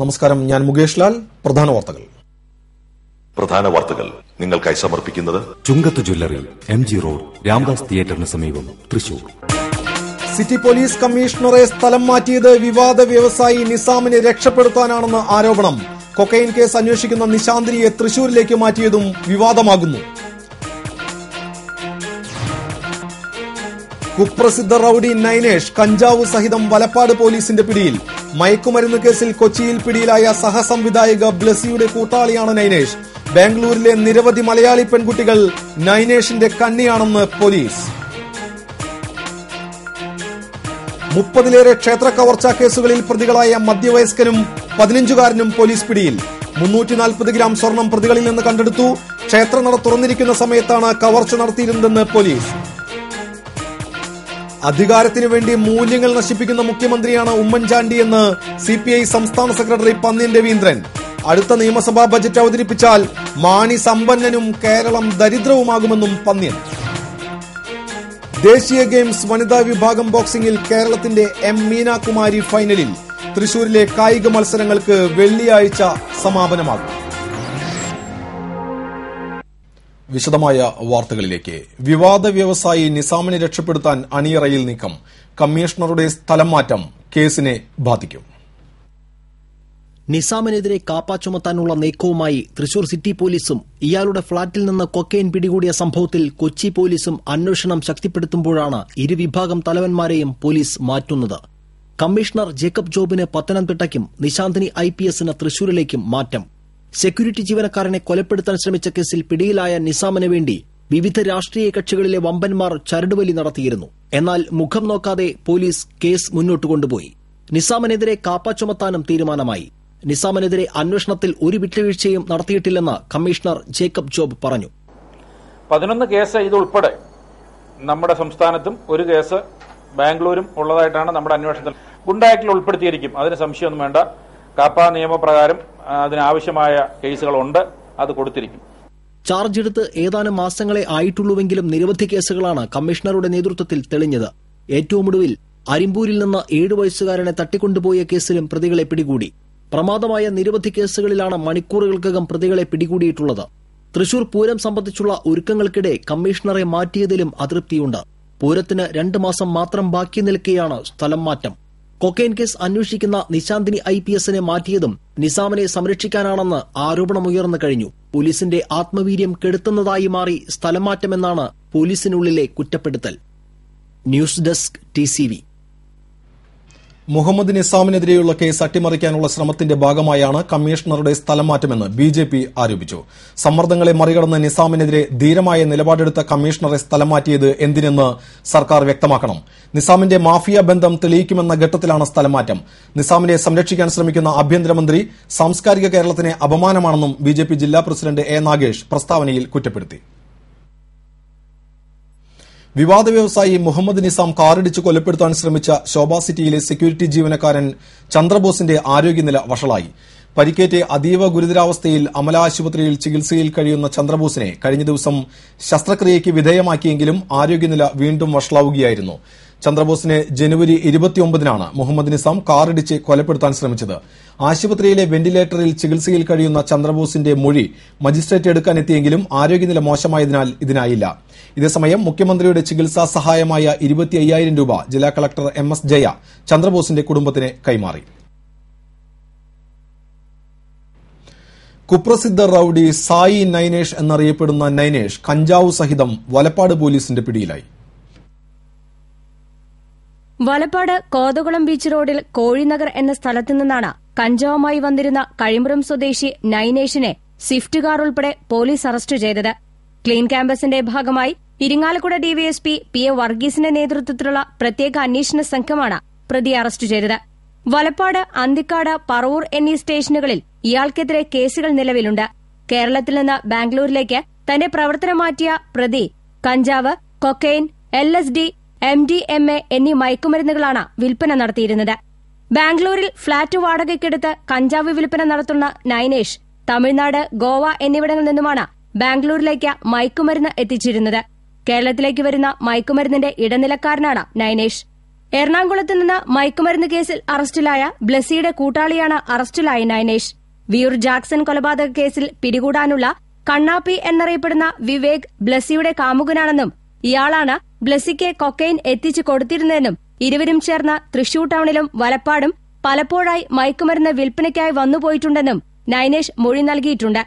നമസ്കാരം ഞാൻ മുകേഷ് ലാൽ പ്രധാന വാർത്തകൾ പ്രധാന വാർത്തകൾ നിങ്ങൾക്കായി സമർപ്പിക്കുന്നത് Chungath jewellery M G road Ramdas തിയേറ്ററിന് സമീപം തൃശൂർ സിറ്റി പോലീസ് കമ്മീഷണറെ സ്ഥലം മാറ്റിയത് വിവാദ വ്യവസായി നിസാമിനെ രക്ഷപ്പെടുത്താനാണെന്ന് ആരോപണം കൊക്കൈൻ കേസ് അന്വേഷിക്കുന്ന നിശാന്തിനിയെ തൃശൂരിലേക്ക് മാറ്റിയതും വിവാദമാകുന്നു കുപ്രസിദ്ധ റൌഡി നൈനേഷ് കഞ്ചാവ് സഹിതം വലപ്പാട് പോലീസിന്റെ പിടിയിൽ മയക്കുമരുന്ന് കേസിൽ കൊച്ചിയിൽ പിടിയിലായ സഹസംവിധായിക ബ്ലസിയുടെ കൂട്ടാളിയാണ് നൈനേഷ് ബാംഗ്ലൂരിലെ നിരവധി മലയാളി പെൺകുട്ടികൾ നൈനേഷിന്റെ കണ്ണിയാണെന്ന് പോലീസ് മുപ്പതിലേറെ ക്ഷേത്ര കവർച്ചാ കേസുകളിൽ പ്രതികളായ മധ്യവയസ്കനും പതിനഞ്ചുകാരനും പോലീസ് പിടിയിൽ മുന്നൂറ്റി നാൽപ്പത് ഗ്രാം സ്വർണം പ്രതികളിൽ നിന്ന് കണ്ടെടുത്തു ക്ഷേത്രനട തുറന്നിരിക്കുന്ന സമയത്താണ് കവർച്ച നടത്തിയിരുന്നതെന്ന് പോലീസ് അധികാരത്തിനു വേണ്ടി മൂല്യങ്ങൾ നശിപ്പിക്കുന്ന മുഖ്യമന്ത്രിയാണ് ഉമ്മൻചാണ്ടി എന്ന് സി പി ഐ സംസ്ഥാന സെക്രട്ടറി പന്നിൻ രവീന്ദ്രൻ അടുത്ത നിയമസഭാ ബജറ്റ് അവതരിപ്പിച്ചാൽ മാണി സമ്പന്നനും കേരളം ദരിദ്രവുമാകുമെന്നും പന്നിയൻ ദേശീയ ഗെയിംസ് വനിതാ വിഭാഗം ബോക്സിംഗിൽ കേരളത്തിന്റെ എം മീനാകുമാരി ഫൈനലിൽ തൃശൂരിലെ കായിക മത്സരങ്ങൾക്ക് വെള്ളിയാഴ്ച സമാപനമാകും വിശദമായ വാർത്തകളിലേക്ക് വിവാദ വ്യവസായി നിസാമിനെ രക്ഷപ്പെടുത്താൻ അണിയറയിൽ നീക്കം കമ്മീഷണറുടെ സ്ഥലം മാറ്റം കേസിനെ ബാധിക്കും നിസാമിനെതിരെ കാപ്പാ ചുമത്താനുള്ള നീക്കവുമായി തൃശൂർ സിറ്റി പോലീസും ഇയാളുടെ ഫ്ളാറ്റിൽ നിന്ന് കൊക്കൈൻ പിടികൂടിയ സംഭവത്തിൽ കൊച്ചി പോലീസും അന്വേഷണം ശക്തിപ്പെടുത്തുമ്പോഴാണ് ഇരുവിഭാഗം തലവന്മാരെയും പോലീസ് മാറ്റുന്നത് കമ്മീഷണർ ജേക്കബ് ജോബിന് പത്തനംതിട്ടയ്ക്കും നിശാന്തിനി ഐ പി എസിന് തൃശൂരിലേക്കും മാറ്റം സെക്യൂരിറ്റി ജീവനക്കാരനെ കൊലപ്പെടുത്താൻ ശ്രമിച്ച കേസിൽ പിടിയിലായ നിസാമിന് വേണ്ടി വിവിധ രാഷ്ട്രീയ കക്ഷികളിലെ വമ്പന്മാർ ചരടുവലി നടത്തിയിരുന്നു എന്നാൽ മുഖം നോക്കാതെ പോലീസ് കേസ് മുന്നോട്ട് കൊണ്ടുപോയി നിസാമിനെതിരെ കാപ്പ ചുമത്താനും തീരുമാനമായി നിസാമിനെതിരെ അന്വേഷണത്തിൽ ഒരു വിട്ടുവീഴ്ചയും നടത്തിയിട്ടില്ലെന്ന് കമ്മീഷണർ ജേക്കബ് ജോബ് പറഞ്ഞു പതിനൊന്ന് കേസ് ഇതുൾപ്പെടെ നമ്മുടെ സംസ്ഥാനത്തും ഒരു കേസ് ബാംഗ്ലൂരും ഉള്ളതായിട്ടാണ് നമ്മുടെ അന്വേഷണത്തിൽ ഗുണ്ടാക്കിൽ ഉൾപ്പെടുത്തിയിരിക്കും അതിന് സംശയമൊന്നും വേണ്ട കാപ്പ നിയമപ്രകാരം അതിനാവശ്യമായ കേസുകളുണ്ട് അത് കൊടുത്തിരിക്കും ചാർജ് എടുത്ത് ഏതാനും മാസങ്ങളെ ആയിട്ടുള്ളൂവെങ്കിലും നിരവധി കേസുകളാണ് കമ്മീഷണറുടെ നേതൃത്വത്തിൽ തെളിഞ്ഞത് ഏറ്റവും ഒടുവിൽ അരിമ്പൂരിൽ നിന്ന് ഏഴു വയസ്സുകാരനെ തട്ടിക്കൊണ്ടുപോയ കേസിലും പ്രതികളെ പിടികൂടി പ്രമാദമായ നിരവധി കേസുകളിലാണ് മണിക്കൂറുകൾക്കകം പ്രതികളെ പിടികൂടിയിട്ടുള്ളത് തൃശൂർ പൂരം സംബന്ധിച്ചുള്ള ഒരുക്കങ്ങൾക്കിടെ കമ്മീഷണറെ മാറ്റിയതിലും അതൃപ്തിയുണ്ട് പൂരത്തിന് രണ്ടു മാസം മാത്രം ബാക്കി നിൽക്കെയാണ് സ്ഥലം മാറ്റം കൊക്കൈൻ കേസ് അന്വേഷിക്കുന്ന നിശാന്തിനി ഐ പി എസിനെ മാറ്റിയതും നിസാമിനെ സംരക്ഷിക്കാനാണെന്ന് ആരോപണമുയർന്നു കഴിഞ്ഞു പോലീസിന്റെ ആത്മവീര്യം കെടുത്തുന്നതായി മാറി സ്ഥലം മാറ്റമെന്നാണ് പോലീസിനുള്ളിലെ കുറ്റപ്പെടുത്തൽ ന്യൂസ് ഡെസ്ക് ടി മുഹമ്മദ് നിസാമിനെതിരെയുള്ള കേസ് അട്ടിമറിക്കാനുള്ള ശ്രമത്തിന്റെ ഭാഗമായാണ് കമ്മീഷണറുടെ സ്ഥലംമാറ്റമെന്ന് ബി ജെ പി ആരോപിച്ചു സമ്മർദ്ദങ്ങളെ മറികടന്ന് നിസാമിനെതിരെ ധീരമായ നിലപാടെടുത്ത കമ്മീഷണറെ സ്ഥലം മാറ്റിയത് എന്തിനെന്ന് സർക്കാർ വ്യക്തമാക്കണം നിസാമിന്റെ മാഫിയ ബന്ധം തെളിയിക്കുമെന്ന ഘട്ടത്തിലാണ് സ്ഥലംമാറ്റം നിസാമിനെ സംരക്ഷിക്കാൻ ശ്രമിക്കുന്ന ആഭ്യന്തരമന്ത്രി സാംസ്കാരിക കേരളത്തിന് അപമാനമാണെന്നും ബി ജില്ലാ പ്രസിഡന്റ് എ നാഗേഷ് പ്രസ്താവനയിൽ കുറ്റപ്പെടുത്തി വിവാദ വ്യവസായി മുഹമ്മദ് നിസാം കാറിടിച്ച് കൊലപ്പെടുത്താൻ ശ്രമിച്ച ശോഭാ സിറ്റിയിലെ സെക്യൂരിറ്റി ജീവനക്കാരൻ ചന്ദ്രബോസിന്റെ ആരോഗ്യനില വഷളായി പരിക്കേറ്റ് അതീവ ഗുരുതരാവസ്ഥയിൽ അമല ആശുപത്രിയിൽ ചികിത്സയിൽ കഴിയുന്ന ചന്ദ്രബോസിനെ കഴിഞ്ഞ ദിവസം ശസ്ത്രക്രിയയ്ക്ക് വിധേയമാക്കിയെങ്കിലും ആരോഗ്യനില വീണ്ടും വഷളാവുകയായിരുന്നു ചന്ദ്രബോസിനെ ജനുവരി ഇരുപത്തിയൊമ്പതിനാണ് മുഹമ്മദ് നിസാം കാറിടിച്ച് കൊലപ്പെടുത്താൻ ശ്രമിച്ചത് ആശുപത്രിയിലെ വെന്റിലേറ്ററിൽ ചികിത്സയിൽ കഴിയുന്ന ചന്ദ്രബോസിന്റെ മൊഴി മജിസ്ട്രേറ്റ് എടുക്കാനെത്തിയെങ്കിലും ആരോഗ്യനില മോശമായതിനാൽ ഇതിനായില്ല ഇതേസമയം മുഖ്യമന്ത്രിയുടെ ചികിത്സാ സഹായമായ ഇരുപത്തി അയ്യായിരം രൂപ ജില്ലാ കളക്ടർ എം എസ് ജയ ചന്ദ്രബോസിന്റെ കുടുംബത്തിന് കൈമാറി കുപ്രസിദ്ധ റൌഡി സായി നൈനേഷ് എന്നറിയപ്പെടുന്ന നൈനേഷ് കഞ്ചാവ് സഹിതം വലപ്പാട് പോലീസിന്റെ പിടിയിലായി വലപ്പാട് കോതകുളം ബീച്ച് റോഡിൽ കോഴിനഗർ എന്ന സ്ഥലത്തു നിന്നാണ് കഞ്ചാവുമായി വന്നിരുന്ന കഴിമുറം സ്വദേശി നൈനേഷിനെ സ്വിഫ്റ്റ് കാർ ഉൾപ്പെടെ പോലീസ് അറസ്റ്റ് ചെയ്തത് ക്ലീൻ ക്യാമ്പസിന്റെ ഭാഗമായി ഇരിങ്ങാലക്കുട ഡിവൈഎസ്പി പി എ വർഗീസിന്റെ നേതൃത്വത്തിലുള്ള പ്രത്യേക അന്വേഷണ സംഘമാണ് പ്രതിയെ അറസ്റ്റ് ചെയ്തത് വലപ്പാട് അന്തിക്കാട് പറവൂർ എന്നീ സ്റ്റേഷനുകളിൽ ഇയാൾക്കെതിരെ കേസുകൾ നിലവിലുണ്ട് കേരളത്തിൽ നിന്ന് ബാംഗ്ലൂരിലേക്ക് തന്റെ പ്രവർത്തനം മാറ്റിയ പ്രതി കഞ്ചാവ് cocaine L S D M D M A എന്നീ മയക്കുമരുന്നുകളാണ് വിൽപ്പന നടത്തിയിരുന്നത് ബാംഗ്ലൂരിൽ ഫ്ളാറ്റ് വാടകയ്ക്കെടുത്ത് കഞ്ചാവ് വിൽപ്പന നടത്തുന്ന നൈനേഷ് തമിഴ്നാട് ഗോവ എന്നിവിടങ്ങളിൽ നിന്നുമാണ് ബാംഗ്ലൂരിലേക്ക് മയക്കുമരുന്ന് എത്തിച്ചിരുന്നത് കേരളത്തിലേക്ക് വരുന്ന മയക്കുമരുന്നിന്റെ ഇടനിലക്കാരനാണ് നൈനേഷ് എറണാകുളത്ത് നിന്ന് മയക്കുമരുന്ന് കേസിൽ അറസ്റ്റിലായ ബ്ലസിയുടെ കൂട്ടാളിയാണ് അറസ്റ്റിലായ നൈനേഷ് വിയൂർ ജാക്സൺ കൊലപാതക കേസിൽ പിടികൂടാനുള്ള കണ്ണാപ്പി എന്നറിയപ്പെടുന്ന വിവേക് ബ്ലസിയുടെ കാമുകനാണെന്നും ഇയാളാണ് ബ്ലസിക്ക് കൊക്കൈൻ എത്തിച്ചു കൊടുത്തിരുന്നതെന്നും ഇരുവരും ചേർന്ന് തൃശൂർ ടൌണിലും വലപ്പാടും പലപ്പോഴായി മയക്കുമരുന്ന് വിൽപ്പനയ്ക്കായി വന്നുപോയിട്ടുണ്ടെന്നും നൈനേഷ് മൊഴി നൽകിയിട്ടുണ്ട്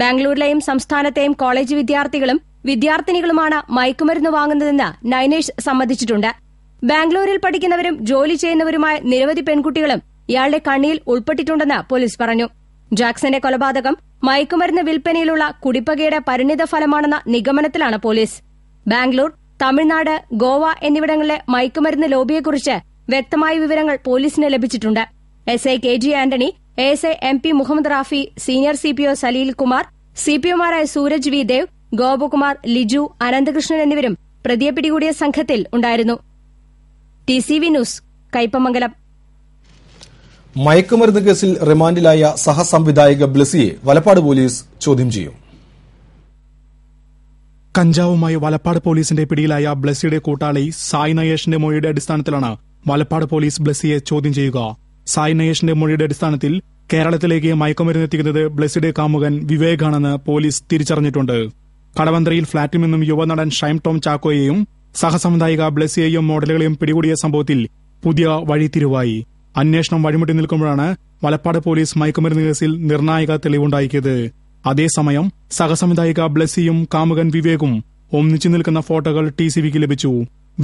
ബാംഗ്ലൂരിലെയും സംസ്ഥാനത്തെയും കോളേജ് വിദ്യാർത്ഥികളും വിദ്യാർത്ഥിനികളുമാണ് മയക്കുമരുന്ന് വാങ്ങുന്നതെന്ന് നൈനേഷ് സമ്മതിച്ചിട്ടുണ്ട് ബാംഗ്ലൂരിൽ പഠിക്കുന്നവരും ജോലി ചെയ്യുന്നവരുമായ നിരവധി പെൺകുട്ടികളും ഇയാളുടെ കണ്ണിയിൽ ഉൾപ്പെട്ടിട്ടുണ്ടെന്ന് പോലീസ് പറഞ്ഞു ജാക്സന്റെ കൊലപാതകം മയക്കുമരുന്ന് വിൽപ്പനയിലുള്ള കുടിപ്പകയുടെ പരിണിത ഫലമാണെന്ന നിഗമനത്തിലാണ് പോലീസ് ബാംഗ്ലൂർ തമിഴ്നാട് ഗോവ എന്നിവിടങ്ങളിലെ മയക്കുമരുന്ന് ലോബിയെക്കുറിച്ച് വ്യക്തമായ വിവരങ്ങൾ പോലീസിന് ലഭിച്ചിട്ടുണ്ട് S I K G Antony A S I M P Muhammed Rafi senior C P O Saleel Kumar C P ഒമാരായ സൂരജ് വി ദേവ് ഗോപകുമാർ ലിജു അനന്തകൃഷ്ണൻ എന്നിവരും പ്രതിയെ പിടികൂടിയ സംഘത്തിൽ ഉണ്ടായിരുന്നു T C V news Kaipamangalam മയക്കുമരുന്ന് കേസിൽ റിമാൻഡിലായ സഹസംവിധായിക ബ്ലസിയെ വലപ്പാട് പോലീസ് ചോദ്യം ചെയ്യും കഞ്ചാവുമായി വലപ്പാട് പോലീസിന്റെ പിടിയിലായ ബ്ലസിയുടെ കൂട്ടാളി സായ് നയേഷിന്റെ മൊഴിയുടെ അടിസ്ഥാനത്തിലാണ് വലപ്പാട് പോലീസ് ബ്ലസിയെ ചോദ്യം ചെയ്യുക സായ് നയേഷിന്റെ മൊഴിയുടെ അടിസ്ഥാനത്തിൽ കേരളത്തിലേക്ക് എത്തിക്കുന്നത് ബ്ലസിഡ് കാമുകൻ വിവേകാണെന്ന് പോലീസ് തിരിച്ചറിഞ്ഞിട്ടുണ്ട് കടവന്ത്രയിൽ ഫ്ളാറ്റിൽ നിന്നും യുവനടൻ ഷൈം ടോം ചാക്കോയെയും സഹസംവിധായിക ബ്ലസിയെയും മോഡലുകളെയും പിടികൂടിയ സംഭവത്തിൽ പുതിയ വഴിത്തിരിവായി അന്വേഷണം വഴിമുട്ടി നിൽക്കുമ്പോഴാണ് മലപ്പാട് പോലീസ് മയക്കുമരുന്ന് കേസിൽ നിർണായക തെളിവുണ്ടാക്കിയത് അതേസമയം സഹസംവിധായിക ബ്ലസിയും കാമുകൻ വിവേകും ഒന്നിച്ചു നിൽക്കുന്ന ഫോട്ടോകൾ ടി ലഭിച്ചു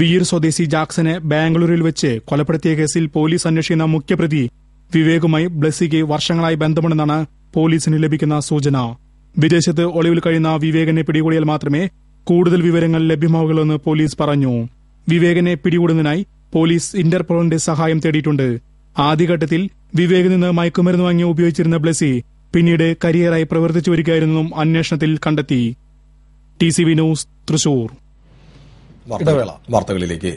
വീർ സ്വദേശി ജാക്സനെ ബാംഗ്ലൂരിൽ വെച്ച് കൊലപ്പെടുത്തിയ കേസിൽ പോലീസ് അന്വേഷിക്കുന്ന മുഖ്യപ്രതി വിവേകുമായി ബ്ലസ്സിക്ക് വർഷങ്ങളായി ബന്ധമുണ്ടെന്നാണ് പോലീസിന് ലഭിക്കുന്ന സൂചന വിദേശത്ത് ഒളിവിൽ കഴിയുന്ന വിവേകനെ പിടികൂടിയാൽ മാത്രമേ കൂടുതൽ വിവരങ്ങൾ ലഭ്യമാവുകയുള്ളൂ എന്ന് പോലീസ് പറഞ്ഞു വിവേകനെ പിടികൂടുന്നതിനായി പോലീസ് ഇന്റർപോളിന്റെ സഹായം തേടിയിട്ടുണ്ട് ആദ്യഘട്ടത്തിൽ വിവേക് നിന്ന് മയക്കുമരുന്ന് വാങ്ങി ഉപയോഗിച്ചിരുന്ന ബ്ലസ്സി പിന്നീട് കരിയറായി പ്രവർത്തിച്ചു വരികയായിരുന്നെന്നും അന്വേഷണത്തിൽ കണ്ടെത്തി T C V news Thrissur വാർത്തകളിലേക്ക്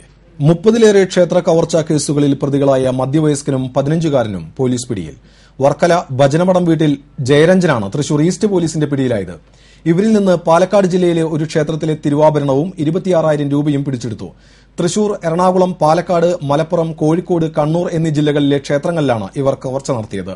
മുപ്പതിലേറെ ക്ഷേത്ര കവർച്ചാ കേസുകളിൽ പ്രതികളായ മധ്യവയസ്കനും പതിനഞ്ചുകാരനും പോലീസ് പിടിയിൽ വർക്കല ഭജനമടം വീട്ടിൽ ജയരഞ്ജനാണ് തൃശൂർ ഈസ്റ്റ് പോലീസിന്റെ പിടിയിലായത് ഇവരിൽ നിന്ന് പാലക്കാട് ജില്ലയിലെ ഒരു ക്ഷേത്രത്തിലെ തിരുവാഭരണവും ഇരുപത്തിയാറായിരം രൂപയും പിടിച്ചെടുത്തു തൃശൂർ എറണാകുളം പാലക്കാട് മലപ്പുറം കോഴിക്കോട് കണ്ണൂർ എന്നീ ജില്ലകളിലെ ക്ഷേത്രങ്ങളിലാണ് ഇവർ കവർച്ച നടത്തിയത്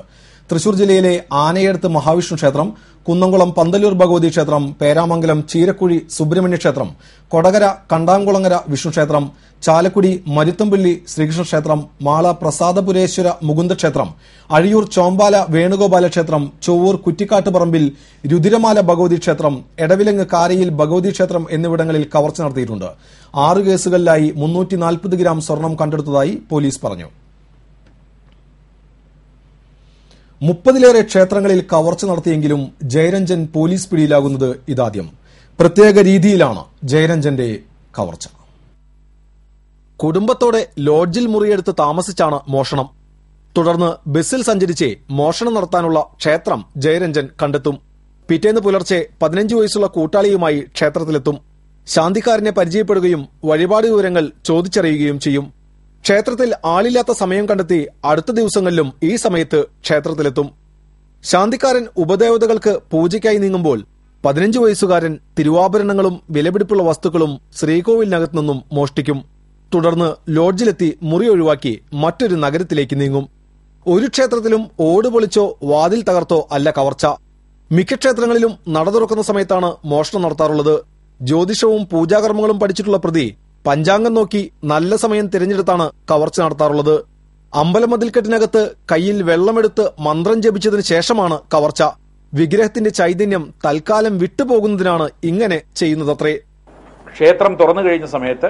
തൃശൂർ ജില്ലയിലെ ആനയടുത്ത് മഹാവിഷ്ണു ക്ഷേത്രം കുന്നംകുളം പന്തലൂർ ഭഗവതി ക്ഷേത്രം പേരാമംഗലം ചീരക്കുഴി സുബ്രഹ്മണ്യ ക്ഷേത്രം കൊടകര കണ്ടാംകുളങ്ങര വിഷ്ണു ക്ഷേത്രം ചാലക്കുടി മരുത്തമ്പിള്ളി ശ്രീകൃഷ്ണ ക്ഷേത്രം മാള പ്രസാദപുരേശ്വര മുകുന്ദ ക്ഷേത്രം അഴിയൂർ ചോമ്പാല വേണുഗോപാല ക്ഷേത്രം ചൊവ്വൂർ കുറ്റിക്കാട്ടുപറമ്പിൽ രുതിരമാല ഭഗവതി ക്ഷേത്രം എടവിലങ്ങ് കാരയിൽ ഭഗവതി ക്ഷേത്രം എന്നിവിടങ്ങളിൽ കവർച്ച നടത്തിയിട്ടുണ്ട് ആറ് കേസുകളിലായി മുന്നൂറ്റി ഗ്രാം സ്വർണം കണ്ടെടുത്തതായി പോലീസ് പറഞ്ഞു മുപ്പതിലേറെ ക്ഷേത്രങ്ങളിൽ കവർച്ച നടത്തിയെങ്കിലും ജയരഞ്ജൻ പോലീസ് പിടിയിലാകുന്നത് ഇതാദ്യം പ്രത്യേക രീതിയിലാണ് ജയരഞ്ജന്റെ കവർച്ച കുടുംബത്തോടെ ലോഡ്ജിൽ മുറിയെടുത്ത് താമസിച്ചാണ് മോഷണം തുടർന്ന് ബസ്സിൽ സഞ്ചരിച്ച് മോഷണം നടത്താനുള്ള ക്ഷേത്രം ജയരഞ്ജൻ കണ്ടെത്തും പിറ്റേന്ന് പുലർച്ചെ പതിനഞ്ച് വയസ്സുള്ള കൂട്ടാളിയുമായി ക്ഷേത്രത്തിലെത്തും ശാന്തിക്കാരനെ പരിചയപ്പെടുകയും വഴിപാട് വിവരങ്ങൾ ചോദിച്ചറിയുകയും ചെയ്യും ക്ഷേത്രത്തിൽ ആളില്ലാത്ത സമയം കണ്ടെത്തി അടുത്ത ദിവസങ്ങളിലും ഈ സമയത്ത് ക്ഷേത്രത്തിലെത്തും ശാന്തിക്കാരൻ ഉപദേവതകൾക്ക് പൂജയ്ക്കായി നീങ്ങുമ്പോൾ പതിനഞ്ചു വയസ്സുകാരൻ തിരുവാഭരണങ്ങളും വിലപിടിപ്പുള്ള വസ്തുക്കളും ശ്രീകോവിലിനകത്തു നിന്നും മോഷ്ടിക്കും തുടർന്ന് ലോഡ്ജിലെത്തി മുറി ഒഴിവാക്കി മറ്റൊരു നഗരത്തിലേക്ക് നീങ്ങും ഒരു ക്ഷേത്രത്തിലും ഓട് പൊളിച്ചോ വാതിൽ തകർത്തോ അല്ല കവർച്ച മിക്ക ക്ഷേത്രങ്ങളിലും നട തുറക്കുന്ന സമയത്താണ് മോഷണം നടത്താറുള്ളത് ജ്യോതിഷവും പൂജാകർമ്മങ്ങളും പഠിച്ചിട്ടുള്ള പ്രതി പഞ്ചാംഗം നോക്കി നല്ല സമയം തിരഞ്ഞെടുത്താണ് കവർച്ച നടത്താറുള്ളത് അമ്പലമതിൽക്കെട്ടിനകത്ത് കയ്യിൽ വെള്ളമെടുത്ത് മന്ത്രം ജപിച്ചതിന് ശേഷമാണ് കവർച്ച വിഗ്രഹത്തിന്റെ ചൈതന്യം തൽക്കാലം വിട്ടുപോകുന്നതിനാണ് ഇങ്ങനെ ചെയ്യുന്നതത്രേ ക്ഷേത്രം തുറന്നു കഴിഞ്ഞ സമയത്ത്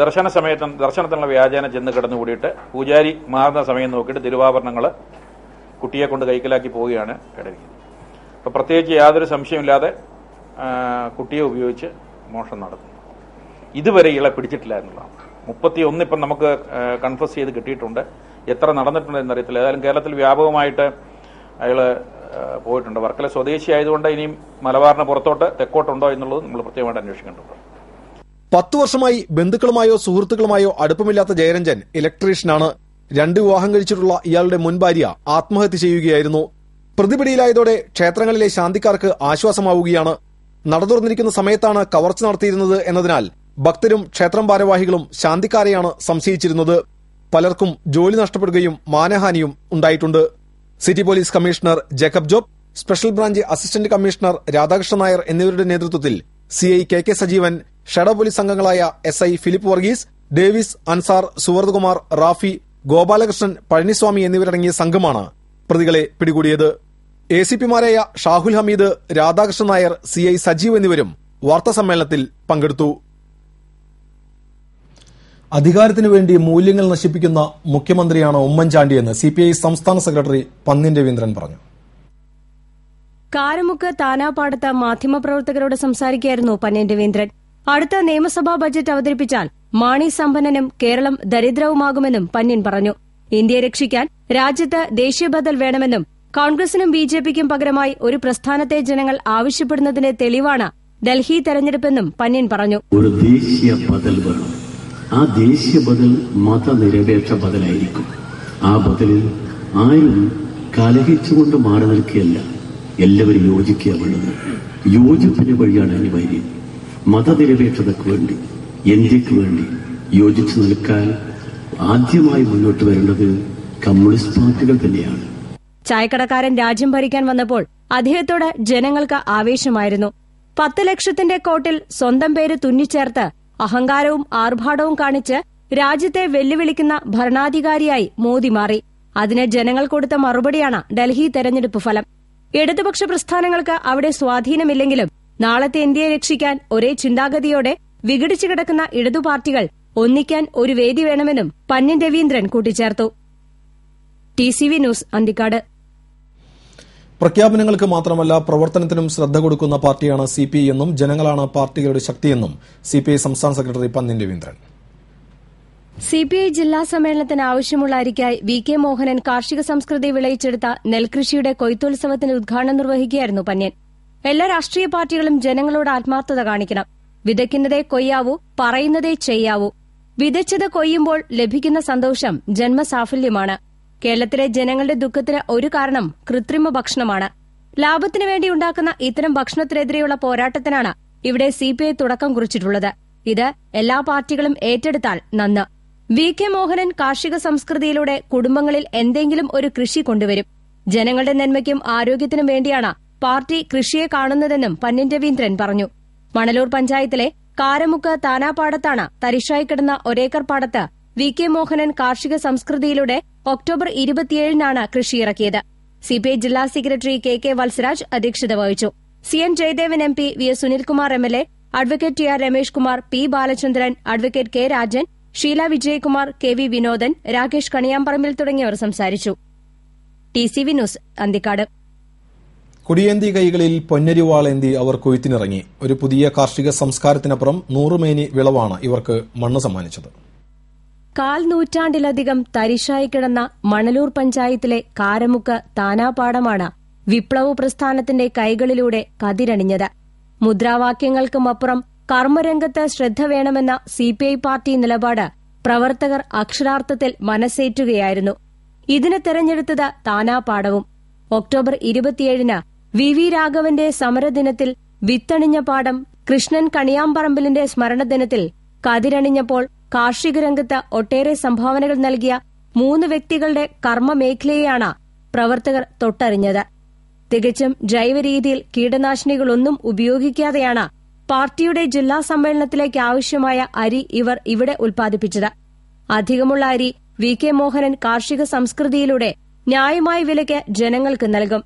ദർശന സമയത്ത് ദർശനത്തിനുള്ള വ്യാജേന ചെന്ന് കിടന്നുകൂടിയിട്ട് പൂജാരി മാറുന്ന സമയം നോക്കിയിട്ട് തിരുവാഭരണങ്ങൾ കുട്ടിയെ കൊണ്ട് കൈക്കലാക്കി പോവുകയാണ് കിടക്കുന്നത് അപ്പോൾ പ്രത്യേകിച്ച് യാതൊരു സംശയമില്ലാതെ കുട്ടിയെ ഉപയോഗിച്ച് മോഷണം നടത്തി ഇതുവരെ ഇളെ പിടിച്ചിട്ടില്ല എന്നുള്ളതാണ് മുപ്പത്തി ഒന്ന് ഇപ്പം നമുക്ക് കൺഫസ് ചെയ്ത് കിട്ടിയിട്ടുണ്ട് എത്ര നടന്നിട്ടുണ്ട് എന്നറിയത്തില്ല ഏതായാലും കേരളത്തിൽ വ്യാപകമായിട്ട് അയാള് പോയിട്ടുണ്ട് വർക്കല സ്വദേശിയായതുകൊണ്ട് ഇനിയും മലബാറിന് പുറത്തോട്ട് തെക്കോട്ടുണ്ടോ എന്നുള്ളത് നമ്മൾ പ്രത്യേകമായിട്ട് അന്വേഷിക്കേണ്ടതുണ്ട് പത്ത് വർഷമായി ബന്ധുക്കളുമായോ സുഹൃത്തുക്കളുമായോ അടുപ്പമില്ലാത്ത ജയരഞ്ജൻ ഇലക്ട്രീഷ്യനാണ് രണ്ട് വിവാഹം കഴിച്ചിട്ടുള്ള ഇയാളുടെ മുൻ ഭാര്യ ആത്മഹത്യ ചെയ്യുകയായിരുന്നു പ്രതിപിടിയിലായതോടെ ക്ഷേത്രങ്ങളിലെ ശാന്തിക്കാർക്ക് ആശ്വാസമാവുകയാണ് നട തുറന്നിരിക്കുന്ന സമയത്താണ് കവർച്ച നടത്തിയിരുന്നത് എന്നതിനാൽ ഭക്തരും ക്ഷേത്രം ഭാരവാഹികളും ശാന്തിക്കാരെയാണ് സംശയിച്ചിരുന്നത് പലർക്കും ജോലി നഷ്ടപ്പെടുകയും മാനഹാനിയും ഉണ്ടായിട്ടുണ്ട് city police commissioner Jacob Job special branch assistant commissioner Radhakrishnan Nair എന്നിവരുടെ നേതൃത്വത്തിൽ C I K K Sajeevan shadow police അംഗങ്ങളായ S I Philip Varghese Davis Ansar Suvardkumar Rafi Gopalakrishnan Palaniswamy എന്നിവരടങ്ങിയ സംഘമാണ് പ്രതികളെ പിടികൂടിയത് എ സി പിമാരായ ഷാഹുൽ ഹമീദ് രാധാകൃഷ്ണൻ നായർ സി ഐ സജീവ് എന്നിവരും വാർത്താസമ്മേളനത്തിൽ പങ്കെടുത്തു അധികാരത്തിനു വേണ്ടി മൂല്യങ്ങൾ നശിപ്പിക്കുന്ന മുഖ്യമന്ത്രിയാണ് ഉമ്മൻചാണ്ടിയെന്ന് സിപിഐ സംസ്ഥാന സെക്രട്ടറി പന്നിൻ രവീന്ദ്രൻ പറഞ്ഞു കാരമുക്ക് താനാപാടത്ത് മാധ്യമപ്രവർത്തകരോട് സംസാരിക്കുകയായിരുന്നു പന്നിൻ രവീന്ദ്രൻ അടുത്ത നിയമസഭാ ബജറ്റ് അവതരിപ്പിച്ചാൽ മാണി സമ്പന്നനും കേരളം ദരിദ്രവുമാകുമെന്നും പന്നിൻ പറഞ്ഞു ഇന്ത്യയെ രക്ഷിക്കാൻ രാജ്യത്ത് ദേശീയ ബദൽ വേണമെന്നും കോൺഗ്രസിനും ബി ജെ പിക്കും പകരമായി ഒരു പ്രസ്ഥാനത്തെ ജനങ്ങൾ ആവശ്യപ്പെടുന്നതിന്റെ തെളിവാണ് ഡൽഹി തെരഞ്ഞെടുപ്പെന്നും പന്നിൻ പറഞ്ഞു ഒരു ദേശീയ ബദൽ വേണം ആ ദേശീയ ബദൽ മതനിരപേക്ഷ ബദലായിരിക്കും ആ ബദലിൽ ആരും കലഹിച്ചുകൊണ്ട് മാറി നിൽക്കുകയല്ല എല്ലാവരും യോജിക്കുക വേണ്ടത് യോജിപ്പിന് വഴിയാണ് അനിവാര്യം മതനിരപേക്ഷതയ്ക്ക് വേണ്ടി ഇന്ത്യക്ക് വേണ്ടി യോജിച്ചു നിൽക്കാൻ ആദ്യമായി മുന്നോട്ട് വരേണ്ടത് കമ്മ്യൂണിസ്റ്റ് പാർട്ടികൾ തന്നെയാണ് ചായക്കടക്കാരൻ രാജ്യം ഭരിക്കാൻ വന്നപ്പോൾ അദ്ദേഹത്തോട് ജനങ്ങൾക്ക് ആവേശമായിരുന്നു പത്ത് ലക്ഷത്തിന്റെ കോട്ടിൽ സ്വന്തം പേര് തുന്നിച്ചേർത്ത് അഹങ്കാരവും ആർഭാടവും കാണിച്ച് രാജ്യത്തെ വെല്ലുവിളിക്കുന്ന ഭരണാധികാരിയായി മോദി മാറി അതിന് ജനങ്ങൾ കൊടുത്ത മറുപടിയാണ് ഡൽഹി തെരഞ്ഞെടുപ്പ് ഫലം ഇടതുപക്ഷ പ്രസ്ഥാനങ്ങൾക്ക് അവിടെ സ്വാധീനമില്ലെങ്കിലും നാളത്തെ ഇന്ത്യയെ രക്ഷിക്കാൻ ഒരേ ചിന്താഗതിയോടെ വിഘടിച്ചു കിടക്കുന്ന ഇടതു പാർട്ടികൾ ഒന്നിക്കാൻ ഒരു വേദി വേണമെന്നും പന്നൻ രവീന്ദ്രൻ കൂട്ടിച്ചേർത്തു ടി ന്യൂസ് അന്തിക്കാട് പ്രഖ്യാപനങ്ങൾക്ക് മാത്രമല്ല പ്രവർത്തനത്തിനും ശ്രദ്ധ കൊടുക്കുന്ന പാർട്ടിയാണ് സി പി ഐ എന്നും ജനങ്ങളാണ് പാർട്ടികളുടെ ശക്തിയെന്നും സി പി ഐ സംസ്ഥാന secretary Pannian Raveendran C P I ജില്ലാ സമ്മേളനത്തിന് ആവശ്യമുള്ള അരിക്കായി വി കെ മോഹനൻ കാർഷിക സംസ്കൃതി വിളയിച്ചെടുത്ത നെൽകൃഷിയുടെ കൊയ്ത്തോത്സവത്തിന് ഉദ്ഘാടനം നിർവഹിക്കുകയായിരുന്നു പന്യൻ എല്ലാ രാഷ്ട്രീയ പാർട്ടികളും ജനങ്ങളോട് ആത്മാർത്ഥത കാണിക്കണം വിതയ്ക്കുന്നതേ കൊയ്യാവൂ പറയുന്നതേ ചെയ്യാവൂ വിതച്ചത് കൊയ്യുമ്പോൾ ലഭിക്കുന്ന സന്തോഷം ജന്മസാഫല്യമാണ് കേരളത്തിലെ ജനങ്ങളുടെ ദുഃഖത്തിന് ഒരു കാരണം കൃത്രിമ ഭക്ഷണമാണ് ലാഭത്തിനു വേണ്ടി ഉണ്ടാക്കുന്ന ഇത്തരം ഭക്ഷണത്തിനെതിരെയുള്ള പോരാട്ടത്തിനാണ് ഇവിടെ സി പി ഐ തുടക്കം കുറിച്ചിട്ടുള്ളത് ഇത് എല്ലാ പാർട്ടികളും ഏറ്റെടുത്താൽ നന്ന് വി കെ മോഹനൻ കാർഷിക സംസ്കൃതിയിലൂടെ കുടുംബങ്ങളിൽ എന്തെങ്കിലും ഒരു കൃഷി കൊണ്ടുവരും ജനങ്ങളുടെ നന്മയ്ക്കും ആരോഗ്യത്തിനും വേണ്ടിയാണ് പാർട്ടി കൃഷിയെ കാണുന്നതെന്നും പന്നിൻ രവീന്ദ്രൻ പറഞ്ഞു മണലൂർ പഞ്ചായത്തിലെ കാരമുക്ക് താനാപാടത്താണ് തരിശായി കിടന്ന ഒരേക്കർ പാടത്ത് വി കെ മോഹനൻ കാർഷിക സംസ്കൃതിയിലൂടെ ഒക്ടോബർ ഇരുപത്തിയേഴിനാണ് കൃഷിയിറക്കിയത് സിപിഐ ജില്ലാ സെക്രട്ടറി കെ കെ വത്സരാജ് അധ്യക്ഷത വഹിച്ചു C N Jayadevan M P V S Sunilkumar M L A advocate T R Ramesh Kumar P Balachandran advocate K Rajan Sheela Vijayakumar K V Vinodan Rakesh Kaniyamparambil തുടങ്ങിയവർ സംസാരിച്ചു ന്യൂസ് കുടിയേന്തി കൈകളിൽ പൊന്നരിവാളേന്തി അവർ കൊയ്ത്തിനിറങ്ങി ഒരു പുതിയ കാർഷിക സംസ്കാരത്തിനപ്പുറം നൂറുമേനി വിളവാണ് ഇവർക്ക് മണ്ണ് സമ്മാനിച്ചത് കാൽ നൂറ്റാണ്ടിലധികം തരിശായി കിടന്ന മണലൂർ പഞ്ചായത്തിലെ കാരമുക്ക് താനാപാടമാണ് വിപ്ലവ പ്രസ്ഥാനത്തിന്റെ കൈകളിലൂടെ കതിരണിഞ്ഞത് മുദ്രാവാക്യങ്ങൾക്കുമപ്പുറം കർമ്മരംഗത്ത് ശ്രദ്ധ വേണമെന്ന സിപിഐ പാർട്ടി നിലപാട് പ്രവർത്തകർ അക്ഷരാർത്ഥത്തിൽ മനസ്സേറ്റുകയായിരുന്നു ഇതിന് തെരഞ്ഞെടുത്തത് താനാപാടവും ഒക്ടോബർ ഇരുപത്തിയേഴിന് വി വി രാഘവന്റെ സമരദിനത്തിൽ വിത്തണിഞ്ഞ പാടം കൃഷ്ണൻ കണിയാമ്പറമ്പിലിന്റെ സ്മരണദിനത്തിൽ കതിരണിഞ്ഞപ്പോൾ കാർഷിക രംഗത്ത് ഒട്ടേറെ സംഭാവനകൾ നൽകിയ മൂന്ന് വ്യക്തികളുടെ കർമ്മമേഖലയെയാണ് പ്രവർത്തകർ തൊട്ടറിഞ്ഞത് തികച്ചും ജൈവ രീതിയിൽ കീടനാശിനികളൊന്നും ഉപയോഗിക്കാതെയാണ് പാർട്ടിയുടെ ജില്ലാ സമ്മേളനത്തിലേക്ക് ആവശ്യമായ അരി ഇവർ ഇവിടെ ഉൽപ്പാദിപ്പിച്ചത് അധികമുള്ള അരി വി കെ മോഹനൻ കാർഷിക സംസ്കൃതിയിലൂടെ ന്യായമായ വിലയ്ക്ക് ജനങ്ങൾക്ക് നൽകും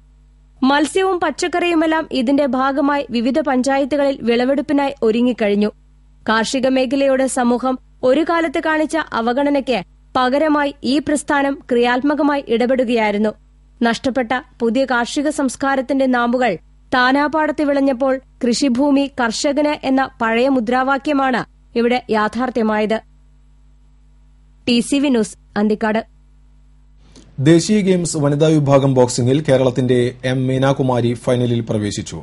മത്സ്യവും പച്ചക്കറിയുമെല്ലാം ഇതിന്റെ ഭാഗമായി വിവിധ പഞ്ചായത്തുകളിൽ വിളവെടുപ്പിനായി ഒരുങ്ങിക്കഴിഞ്ഞു കാർഷിക മേഖലയോട് സമൂഹം ഒരു കാലത്ത് കാണിച്ച അവഗണനയ്ക്ക് പകരമായി ഈ പ്രസ്ഥാനം ക്രിയാത്മകമായി ഇടപെടുകയായിരുന്നു നഷ്ടപ്പെട്ട പുതിയ കാർഷിക സംസ്കാരത്തിന്റെ നാമ്പുകൾ താനാപാടത്ത് വിളഞ്ഞപ്പോൾ കൃഷിഭൂമി കർഷകന് എന്ന പഴയ മുദ്രാവാക്യമാണ് ഇവിടെ യാഥാർത്ഥ്യമായത് T C V news Anthikad ദേശീയ ഗെയിംസ് വനിതാ വിഭാഗം ബോക്സിംഗിൽ കേരളത്തിന്റെ എം മീനാകുമാരി ഫൈനലിൽ പ്രവേശിച്ചു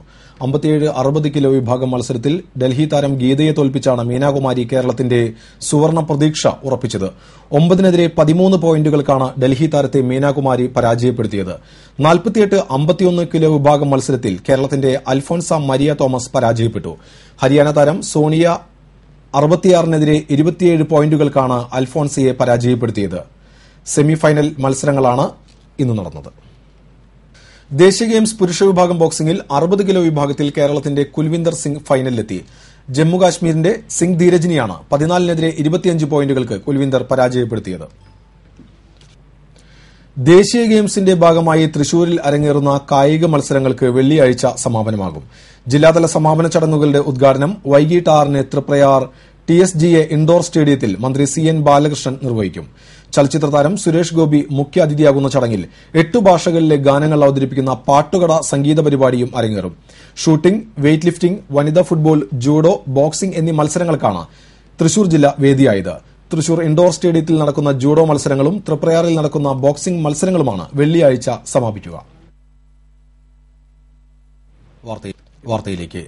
അമ്പത്തിയേഴ് അറുപത് കിലോ വിഭാഗം മത്സരത്തിൽ ഡൽഹി താരം ഗീതയെ തോൽപ്പിച്ചാണ് മീനാകുമാരി കേരളത്തിന്റെ സുവർണ പ്രതീക്ഷ ഉറപ്പിച്ചത് ഒമ്പതിനെതിരെ പതിമൂന്ന് പോയിന്റുകൾക്കാണ് ഡൽഹി താരത്തെ മീനാകുമാരി പരാജയപ്പെടുത്തിയത് നാൽപ്പത്തിയെട്ട് അമ്പത്തിയൊന്ന് കിലോ വിഭാഗം മത്സരത്തിൽ കേരളത്തിന്റെ അൽഫോൺസ മരിയ തോമസ് പരാജയപ്പെട്ടു ഹരിയാന താരം സോണിയ അറുപത്തിയാറിനെതിരെ ഇരുപത്തിയേഴ് പോയിന്റുകൾക്കാണ് അൽഫോൺസയെ പരാജയപ്പെടുത്തിയത് സെമിഫൈനൽ മത്സരങ്ങളാണ് ഇന്ന് നടന്നത് ദേശീയ ഗെയിംസ് പുരുഷ വിഭാഗം ബോക്സിംഗിൽ അറുപത് കിലോ വിഭാഗത്തിൽ കേരളത്തിന്റെ കുൽവിന്ദർ സിംഗ് ഫൈനലിലെത്തി ജമ്മുകാശ്മീരിന്റെ സിംഗ് ധീരജിനിയാണ് പതിനാലിനെതിരെ ഇരുപത്തിയഞ്ച് പോയിന്റുകൾക്ക് കുൽവിന്ദർ പരാജയപ്പെടുത്തിയത് ദേശീയ ഗെയിംസിന്റെ ഭാഗമായി തൃശൂരിൽ അരങ്ങേറുന്ന കായിക മത്സരങ്ങൾക്ക് വെള്ളിയാഴ്ച സമാപനമാകും ജില്ലാതല സമാപന ചടങ്ങുകളുടെ ഉദ്ഘാടനം വൈകിട്ട് ആറിന് Triprayar T S A indoor സ്റ്റേഡിയത്തിൽ മന്ത്രി സി എൻ ബാലകൃഷ്ണൻ നിർവഹിക്കും ചലച്ചിത്ര താരം സുരേഷ് ഗോപി മുഖ്യാതിഥിയാകുന്ന ചടങ്ങിൽ എട്ടു ഭാഷകളിലെ ഗാനങ്ങൾ അവതരിപ്പിക്കുന്ന പാട്ടുകട സംഗീത പരിപാടിയും അരങ്ങേറും ഷൂട്ടിംഗ് വെയ്റ്റ് ലിഫ്റ്റിംഗ് വനിതാ ഫുട്ബോൾ ജൂഡോ ബോക്സിംഗ് എന്നീ മത്സരങ്ങൾക്കാണ് തൃശൂർ ജില്ല വേദിയായത് തൃശൂർ ഇൻഡോർ സ്റ്റേഡിയത്തിൽ നടക്കുന്ന ജൂഡോ മത്സരങ്ങളും തൃപ്രയാറിൽ നടക്കുന്ന ബോക്സിംഗ് മത്സരങ്ങളുമാണ് വെള്ളിയാഴ്ച സമാപിക്കുക വാർത്തയിലേക്ക്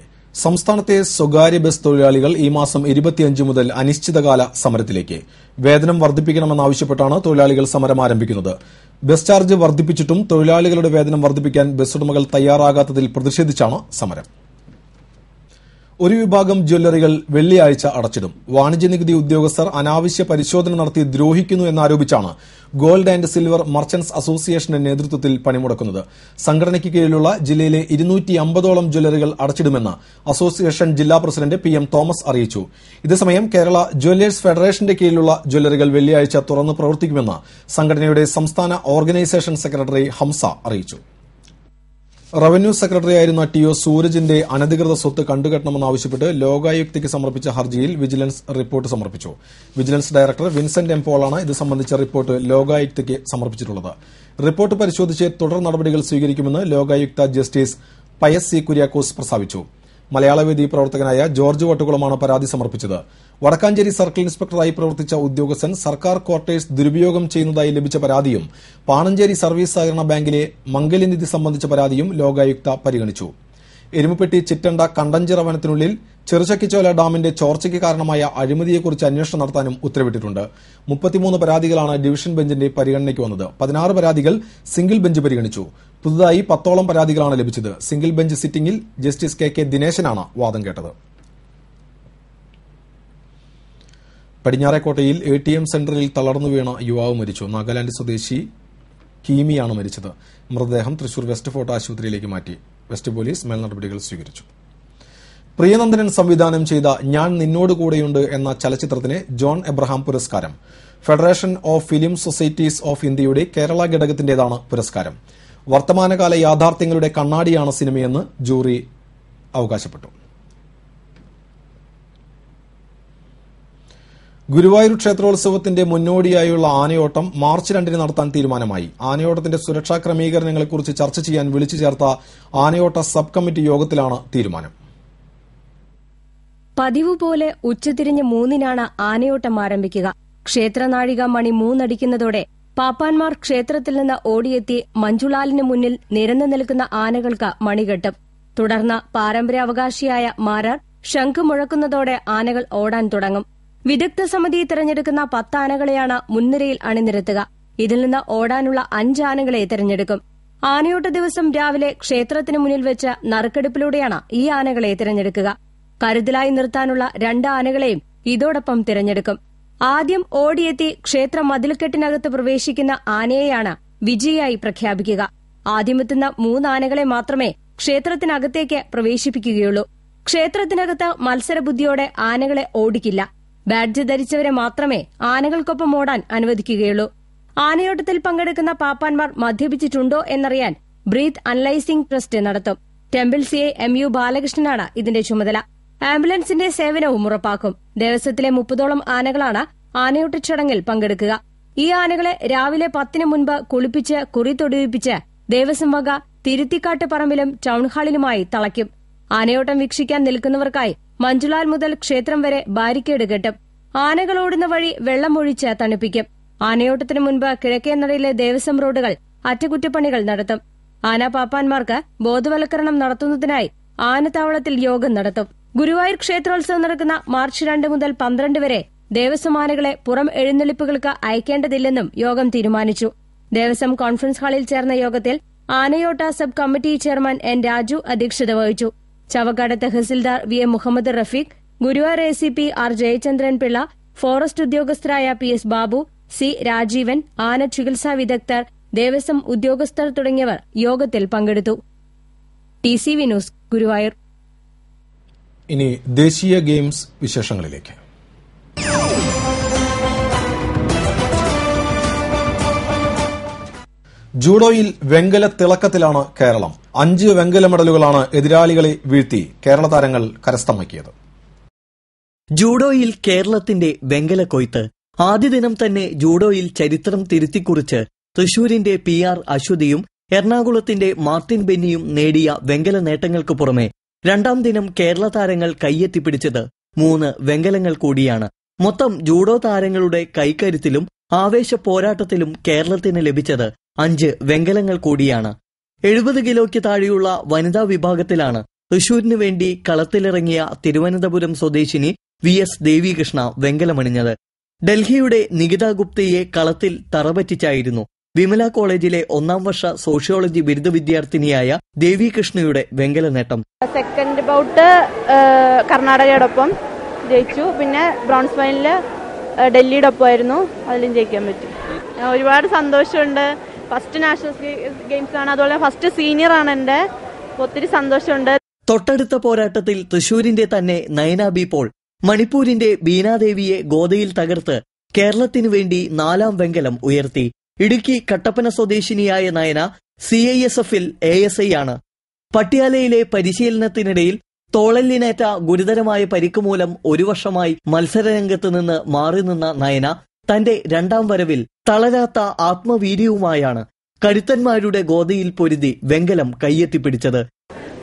സംസ്ഥാനത്തെ സ്വകാര്യ ബസ് തൊഴിലാളികൾ ഈ മാസം ഇരുപത്തിയഞ്ച് മുതൽ അനിശ്ചിതകാല സമരത്തിലേക്ക് വേതനം വർദ്ധിപ്പിക്കണമെന്നാവശ്യപ്പെട്ടാണ് തൊഴിലാളികൾ സമരം ആരംഭിക്കുന്നത് ബസ് ചാർജ് വർദ്ധിപ്പിച്ചിട്ടും തൊഴിലാളികളുടെ വേതനം വർദ്ധിപ്പിക്കാൻ ബസ് ഉടമകൾ തയ്യാറാകാത്തതിൽ പ്രതിഷേധിച്ചാണ് സമരം ഒരു വിഭാഗം ജ്വല്ലറികൾ വെള്ളിയാഴ്ച അടച്ചിടും വാണിജ്യ നികുതി ഉദ്യോഗസ്ഥർ അനാവശ്യ പരിശോധന നടത്തി ദ്രോഹിക്കുന്നു എന്നാരോപിച്ചാണ് ഗോൾഡ് ആന്റ് സിൽവർ മർച്ചന്റ്സ് അസോസിയേഷന്റെ നേതൃത്വത്തിൽ പണിമുടക്കുന്നത് സംഘടനയ്ക്ക് കീഴിലുള്ള ജില്ലയിലെ ഇരുന്നൂറ്റി അമ്പതോളം ജ്വല്ലറികൾ അടച്ചിടുമെന്ന് അസോസിയേഷൻ ജില്ലാ പ്രസിഡന്റ് പി എം തോമസ് അറിയിച്ചു ഇതേസമയം കേരള ജ്വല്ലേഴ്സ് ഫെഡറേഷന്റെ കീഴിലുള്ള ജ്വല്ലറികൾ വെള്ളിയാഴ്ച തുറന്ന് പ്രവർത്തിക്കുമെന്ന് സംഘടനയുടെ സംസ്ഥാന ഓർഗനൈസേഷൻ സെക്രട്ടറി ഹംസ അറിയിച്ചു റവന്യൂ സെക്രട്ടറിയായിരുന്ന ടി ഒ സൂരജിന്റെ അനധികൃത സ്വത്ത് കണ്ടുകെട്ടണമെന്നാവശ്യപ്പെട്ട് ലോകായുക്തിക്ക് സമർപ്പിച്ച ഹർജിയിൽ വിജിലൻസ് റിപ്പോർട്ട് സമർപ്പിച്ചു വിജിലൻസ് ഡയറക്ടർ വിൻസെന്റ് എംപോളാണ് ഇത് സംബന്ധിച്ച റിപ്പോർട്ട് ലോകായുക്തിക്ക് സമർപ്പിച്ചിട്ടുള്ളത് റിപ്പോർട്ട് പരിശോധിച്ച് തുടർ നടപടികൾ സ്വീകരിക്കുമെന്ന് Lokayukta justice Pius C Kuriakose പ്രസ്താവിച്ചു മലയാളവേദി പ്രവർത്തകനായ ജോർജ് വട്ടുകുളമാണ് പരാതി സമർപ്പിച്ചത് വടക്കാഞ്ചേരി സർക്കിൾ ഇൻസ്പെക്ടറായി പ്രവർത്തിച്ച ഉദ്യോഗസ്ഥൻ സർക്കാർ ക്വാർട്ടേഴ്സ് ദുരുപയോഗം ചെയ്യുന്നതായി ലഭിച്ച പരാതിയും പാണഞ്ചേരി സർവീസ് സഹകരണ ബാങ്കിലെ മംഗല്യനിധി സംബന്ധിച്ച പരാതിയും ലോകായുക്ത പരിഗണിച്ചു എരുമപ്പെട്ടി ചിറ്റണ്ട കണ്ടഞ്ചിറ വനത്തിനുള്ളിൽ ചെറുശക്കിച്ചോല ഡാമിന്റെ ചോർച്ചയ്ക്ക് കാരണമായ അഴിമതിയെക്കുറിച്ച് അന്വേഷണം നടത്താനും ഉത്തരവിട്ടിട്ടുണ്ട് പരാതികളാണ് ഡിവിഷൻ ബെഞ്ചിന്റെ പരിഗണനയ്ക്ക് വന്നത് പതിനാറ് പരാതികൾ സിംഗിൾ ബെഞ്ച് പരിഗണിച്ചു പുതുതായി പത്തോളം പരാതികളാണ് ലഭിച്ചത് സിംഗിൾ ബെഞ്ച് സിറ്റിംഗിൽ ജസ്റ്റിസ് കെ കെ ദിനേശനാണ് വാദം കേട്ടത് പടിഞ്ഞാറേക്കോട്ടയിൽ എ ടി എം സെന്ററിൽ തളർന്നു വീണ യുവാവ് മരിച്ചു നാഗാലാന്റ് സ്വദേശി കീമിയാണ് മരിച്ചത് മൃതദേഹം തൃശൂർ വെസ്റ്റ് ഫോർട്ട് ആശുപത്രിയിലേക്ക് മാറ്റി വെസ്റ്റ് പോലീസ് മേൽനടപടികൾ സ്വീകരിച്ചു പ്രിയനന്ദനൻ സംവിധാനം ചെയ്ത ഞാൻ നിന്നോട് കൂടെയുണ്ട് എന്ന ചലച്ചിത്രത്തിന് ജോൺ എബ്രഹാം പുരസ്കാരം federation of film societies of ഇന്ത്യയുടെ കേരള ഘടകത്തിന്റേതാണ് പുരസ്കാരം വർത്തമാനകാല യാഥാർത്ഥ്യങ്ങളുടെ കണ്ണാടിയാണ് സിനിമയെന്ന് ജൂറി അവകാശപ്പെട്ടു ഗുരുവായൂർ ക്ഷേത്രോത്സവത്തിന്റെ മുന്നോടിയായുള്ള ആനയോട്ടം മാർച്ച് രണ്ടിന് നടത്താൻ തീരുമാനമായി ആനയോട്ടത്തിന്റെ സുരക്ഷാ ക്രമീകരണങ്ങളെക്കുറിച്ച് ചർച്ച ചെയ്യാൻ വിളിച്ചു ചേർത്ത ആനയോട്ട സബ് കമ്മിറ്റി യോഗത്തിലാണ് തീരുമാനം പതിവ് പോലെ ഉച്ചതിരിഞ്ഞ് മൂന്നിനാണ് ആനയോട്ടം ആരംഭിക്കുക ക്ഷേത്രനാഴിക മണി മൂന്നടിക്കുന്നതോടെ പാപ്പാൻമാർ ക്ഷേത്രത്തിൽ നിന്ന് ഓടിയെത്തി മഞ്ജുളാലിന് മുന്നിൽ നിരന്നു നിൽക്കുന്ന ആനകൾക്ക് മണികെട്ടും തുടർന്ന് പാരമ്പര്യാവകാശിയായ മാരാർ ശംഖ് മുഴക്കുന്നതോടെ ആനകൾ ഓടാൻ തുടങ്ങും വിദഗ്ധ സമിതി തിരഞ്ഞെടുക്കുന്ന പത്ത് ആനകളെയാണ് മുൻനിരയിൽ അണിനിരത്തുക ഇതിൽ നിന്ന് ഓടാനുള്ള അഞ്ച് ആനകളെ തിരഞ്ഞെടുക്കും ആനയോട്ട ദിവസം രാവിലെ ക്ഷേത്രത്തിന് മുന്നിൽ വെച്ച് നറുക്കെടുപ്പിലൂടെയാണ് ഈ ആനകളെ തിരഞ്ഞെടുക്കുക കരുതലായി നിർത്താനുള്ള രണ്ട് ആനകളെയും ഇതോടൊപ്പം തിരഞ്ഞെടുക്കും ആദ്യം ഓടിയെത്തി ക്ഷേത്ര മതിൽക്കെട്ടിനകത്ത് പ്രവേശിക്കുന്ന ആനയെയാണ് വിജയിയായി പ്രഖ്യാപിക്കുക ആദ്യമെത്തുന്ന മൂന്നാനകളെ മാത്രമേ ക്ഷേത്രത്തിനകത്തേക്ക് പ്രവേശിപ്പിക്കുകയുള്ളൂ ക്ഷേത്രത്തിനകത്ത് മത്സരബുദ്ധിയോടെ ആനകളെ ഓടിക്കില്ല ബാഡ്ജ് ധരിച്ചവരെ മാത്രമേ ആനകൾക്കൊപ്പം ഓടാൻ അനുവദിക്കുകയുള്ളൂ ആനയോട്ടത്തിൽ പങ്കെടുക്കുന്ന പാപ്പാൻമാർ മദ്യപിച്ചിട്ടുണ്ടോ എന്നറിയാൻ ബ്രീത്ത് അനലൈസിംഗ് ട്രസ്റ്റ് നടത്തും ടെമ്പിൾ സിഐ എം യു ബാലകൃഷ്ണനാണ് ഇതിന്റെ ചുമതല ആംബുലൻസിന്റെ സേവനവും ഉറപ്പാക്കും ദേവസ്വത്തിലെ മുപ്പതോളം ആനകളാണ് ആനയൂട്ട ചടങ്ങിൽ പങ്കെടുക്കുക ഈ ആനകളെ രാവിലെ പത്തിനു മുൻപ് കുളിപ്പിച്ച് കുറി തൊടുവിപ്പിച്ച് ദേവസ്വം വക തിരുത്തിക്കാട്ട് പറമ്പിലും ടൌൺഹാളിലുമായി തളയ്ക്കും ആനയോട്ടം വീക്ഷിക്കാൻ നിൽക്കുന്നവർക്കായി മഞ്ജുലാൽ മുതൽ ക്ഷേത്രം വരെ ബാരിക്കേഡ് കെട്ടും ആനകൾ ഓടുന്ന വഴി വെള്ളമൊഴിച്ച് തണുപ്പിക്കും ആനയോട്ടത്തിനു മുൻപ് നടയിലെ ദേവസ്വം റോഡുകൾ അറ്റകുറ്റപ്പണികൾ നടത്തും ആന പാപ്പാന്മാർക്ക് ബോധവൽക്കരണം നടത്തുന്നതിനായി ആനത്താവളത്തിൽ യോഗം നടത്തും ഗുരുവായൂർ ക്ഷേത്രോത്സവം നടക്കുന്ന മാർച്ച് രണ്ട് മുതൽ പന്ത്രണ്ട് വരെ ദേവസ്വമാനകളെ പുറം എഴുന്നള്ളിപ്പുകൾക്ക് അയക്കേണ്ടതില്ലെന്നും യോഗം തീരുമാനിച്ചു ദേവസ്വം കോൺഫറൻസ് ഹാളിൽ ചേർന്ന യോഗത്തിൽ ആനയോട്ട sub committee chairman N Raju അധ്യക്ഷത വഹിച്ചു ചവക്കാട് തഹസിൽദാർ V A Muhammed Rafeeq Guruvayur A C P R Jayachandran Pillai forest ഉദ്യോഗസ്ഥരായ P S Babu C Rajeevan ആന ചികിത്സാ വിദഗ്ധർ ദേവസ്വം ഉദ്യോഗസ്ഥർ തുടങ്ങിയവർ യോഗത്തിൽ പങ്കെടുത്തു T C V news Guruvayur ഇനി ദേശീയ ഗെയിംസ് വിശേഷങ്ങളിലേക്ക് ജൂഡോയിൽ വെങ്കല തിളക്കത്തിലാണ് കേരളം അഞ്ച് വെങ്കല മെഡലുകളാണ് എതിരാളികളെ വീഴ്ത്തി കേരള താരങ്ങൾ കരസ്ഥമാക്കിയത് ജൂഡോയിൽ കേരളത്തിന്റെ വെങ്കല കൊയ്ത്ത് ആദ്യ ദിനം തന്നെ ജൂഡോയിൽ ചരിത്രം തിരുത്തിക്കുറിച്ച് തൃശൂരിന്റെ പി ആർ അശ്വതിയും എറണാകുളത്തിന്റെ മാർട്ടിൻ ബെന്നിയും നേടിയ വെങ്കല നേട്ടങ്ങൾക്ക് പുറമെ രണ്ടാം ദിനം കേരള താരങ്ങൾ കൈയെത്തിപ്പിടിച്ചത് മൂന്ന് വെങ്കലങ്ങൾ കൂടിയാണ് മൊത്തം ജൂഡോ താരങ്ങളുടെ കൈക്കരുത്തിലും ആവേശ പോരാട്ടത്തിലും കേരളത്തിന് ലഭിച്ചത് അഞ്ച് വെങ്കലങ്ങൾ കൂടിയാണ് എഴുപത് കിലോയ്ക്ക് താഴെയുള്ള വനിതാ വിഭാഗത്തിലാണ് തൃശൂരിനു വേണ്ടി കളത്തിലിറങ്ങിയ തിരുവനന്തപുരം സ്വദേശിനി വി എസ് ദേവികൃഷ്ണ വെങ്കലമണിഞ്ഞത് ഡൽഹിയുടെ നികിത ഗുപ്തയെ കളത്തിൽ തറപറ്റിച്ചായിരുന്നു വിമല കോളേജിലെ ഒന്നാം വർഷ സോഷ്യോളജി ബിരുദ വിദ്യാർത്ഥിനിയായ ദേവികൃഷ്ണയുടെ വെങ്കല നേട്ടം സെക്കൻഡ് ബൗട്ട് കർണാടകയോടൊപ്പം ജയിച്ചു പിന്നെ ബ്രോൺസ് ഫൈനലില് ഡൽഹിയുടെ ഒപ്പമായിരുന്നു അതിലും ജയിക്കാൻ പറ്റി ഒരുപാട് സന്തോഷമുണ്ട് ഫസ്റ്റ് നാഷണൽ ഗെയിംസ് ആണ് അതുപോലെ ഫസ്റ്റ് സീനിയർ ആണ് എന്റെ ഒത്തിരി സന്തോഷമുണ്ട് തൊട്ടടുത്ത പോരാട്ടത്തിൽ തൃശൂരിന്റെ തന്നെ നയന ബി പോൾ മണിപ്പൂരിന്റെ ബീനാദേവിയെ ഗോദയിൽ തകർത്ത് കേരളത്തിനു വേണ്ടി നാലാം വെങ്കലം ഉയർത്തി ഇടുക്കി കട്ടപ്പന സ്വദേശിനിയായ നയന സി ഐ എസ് എഫിൽ എ എസ് ഐ ആണ് പട്യാലയിലെ പരിശീലനത്തിനിടയിൽ തോളലിനേറ്റ ഗുരുതരമായ പരിക്ക് മൂലം ഒരു വർഷമായി മത്സരരംഗത്ത് നിന്ന് മാറി നിന്ന നയന തന്റെ രണ്ടാം വരവിൽ തളരാത്ത ആത്മവീര്യവുമായാണ് കരുത്തന്മാരുടെ ഗോതയിൽ പൊരുതി വെങ്കലം കയ്യെത്തിപ്പിടിച്ചത്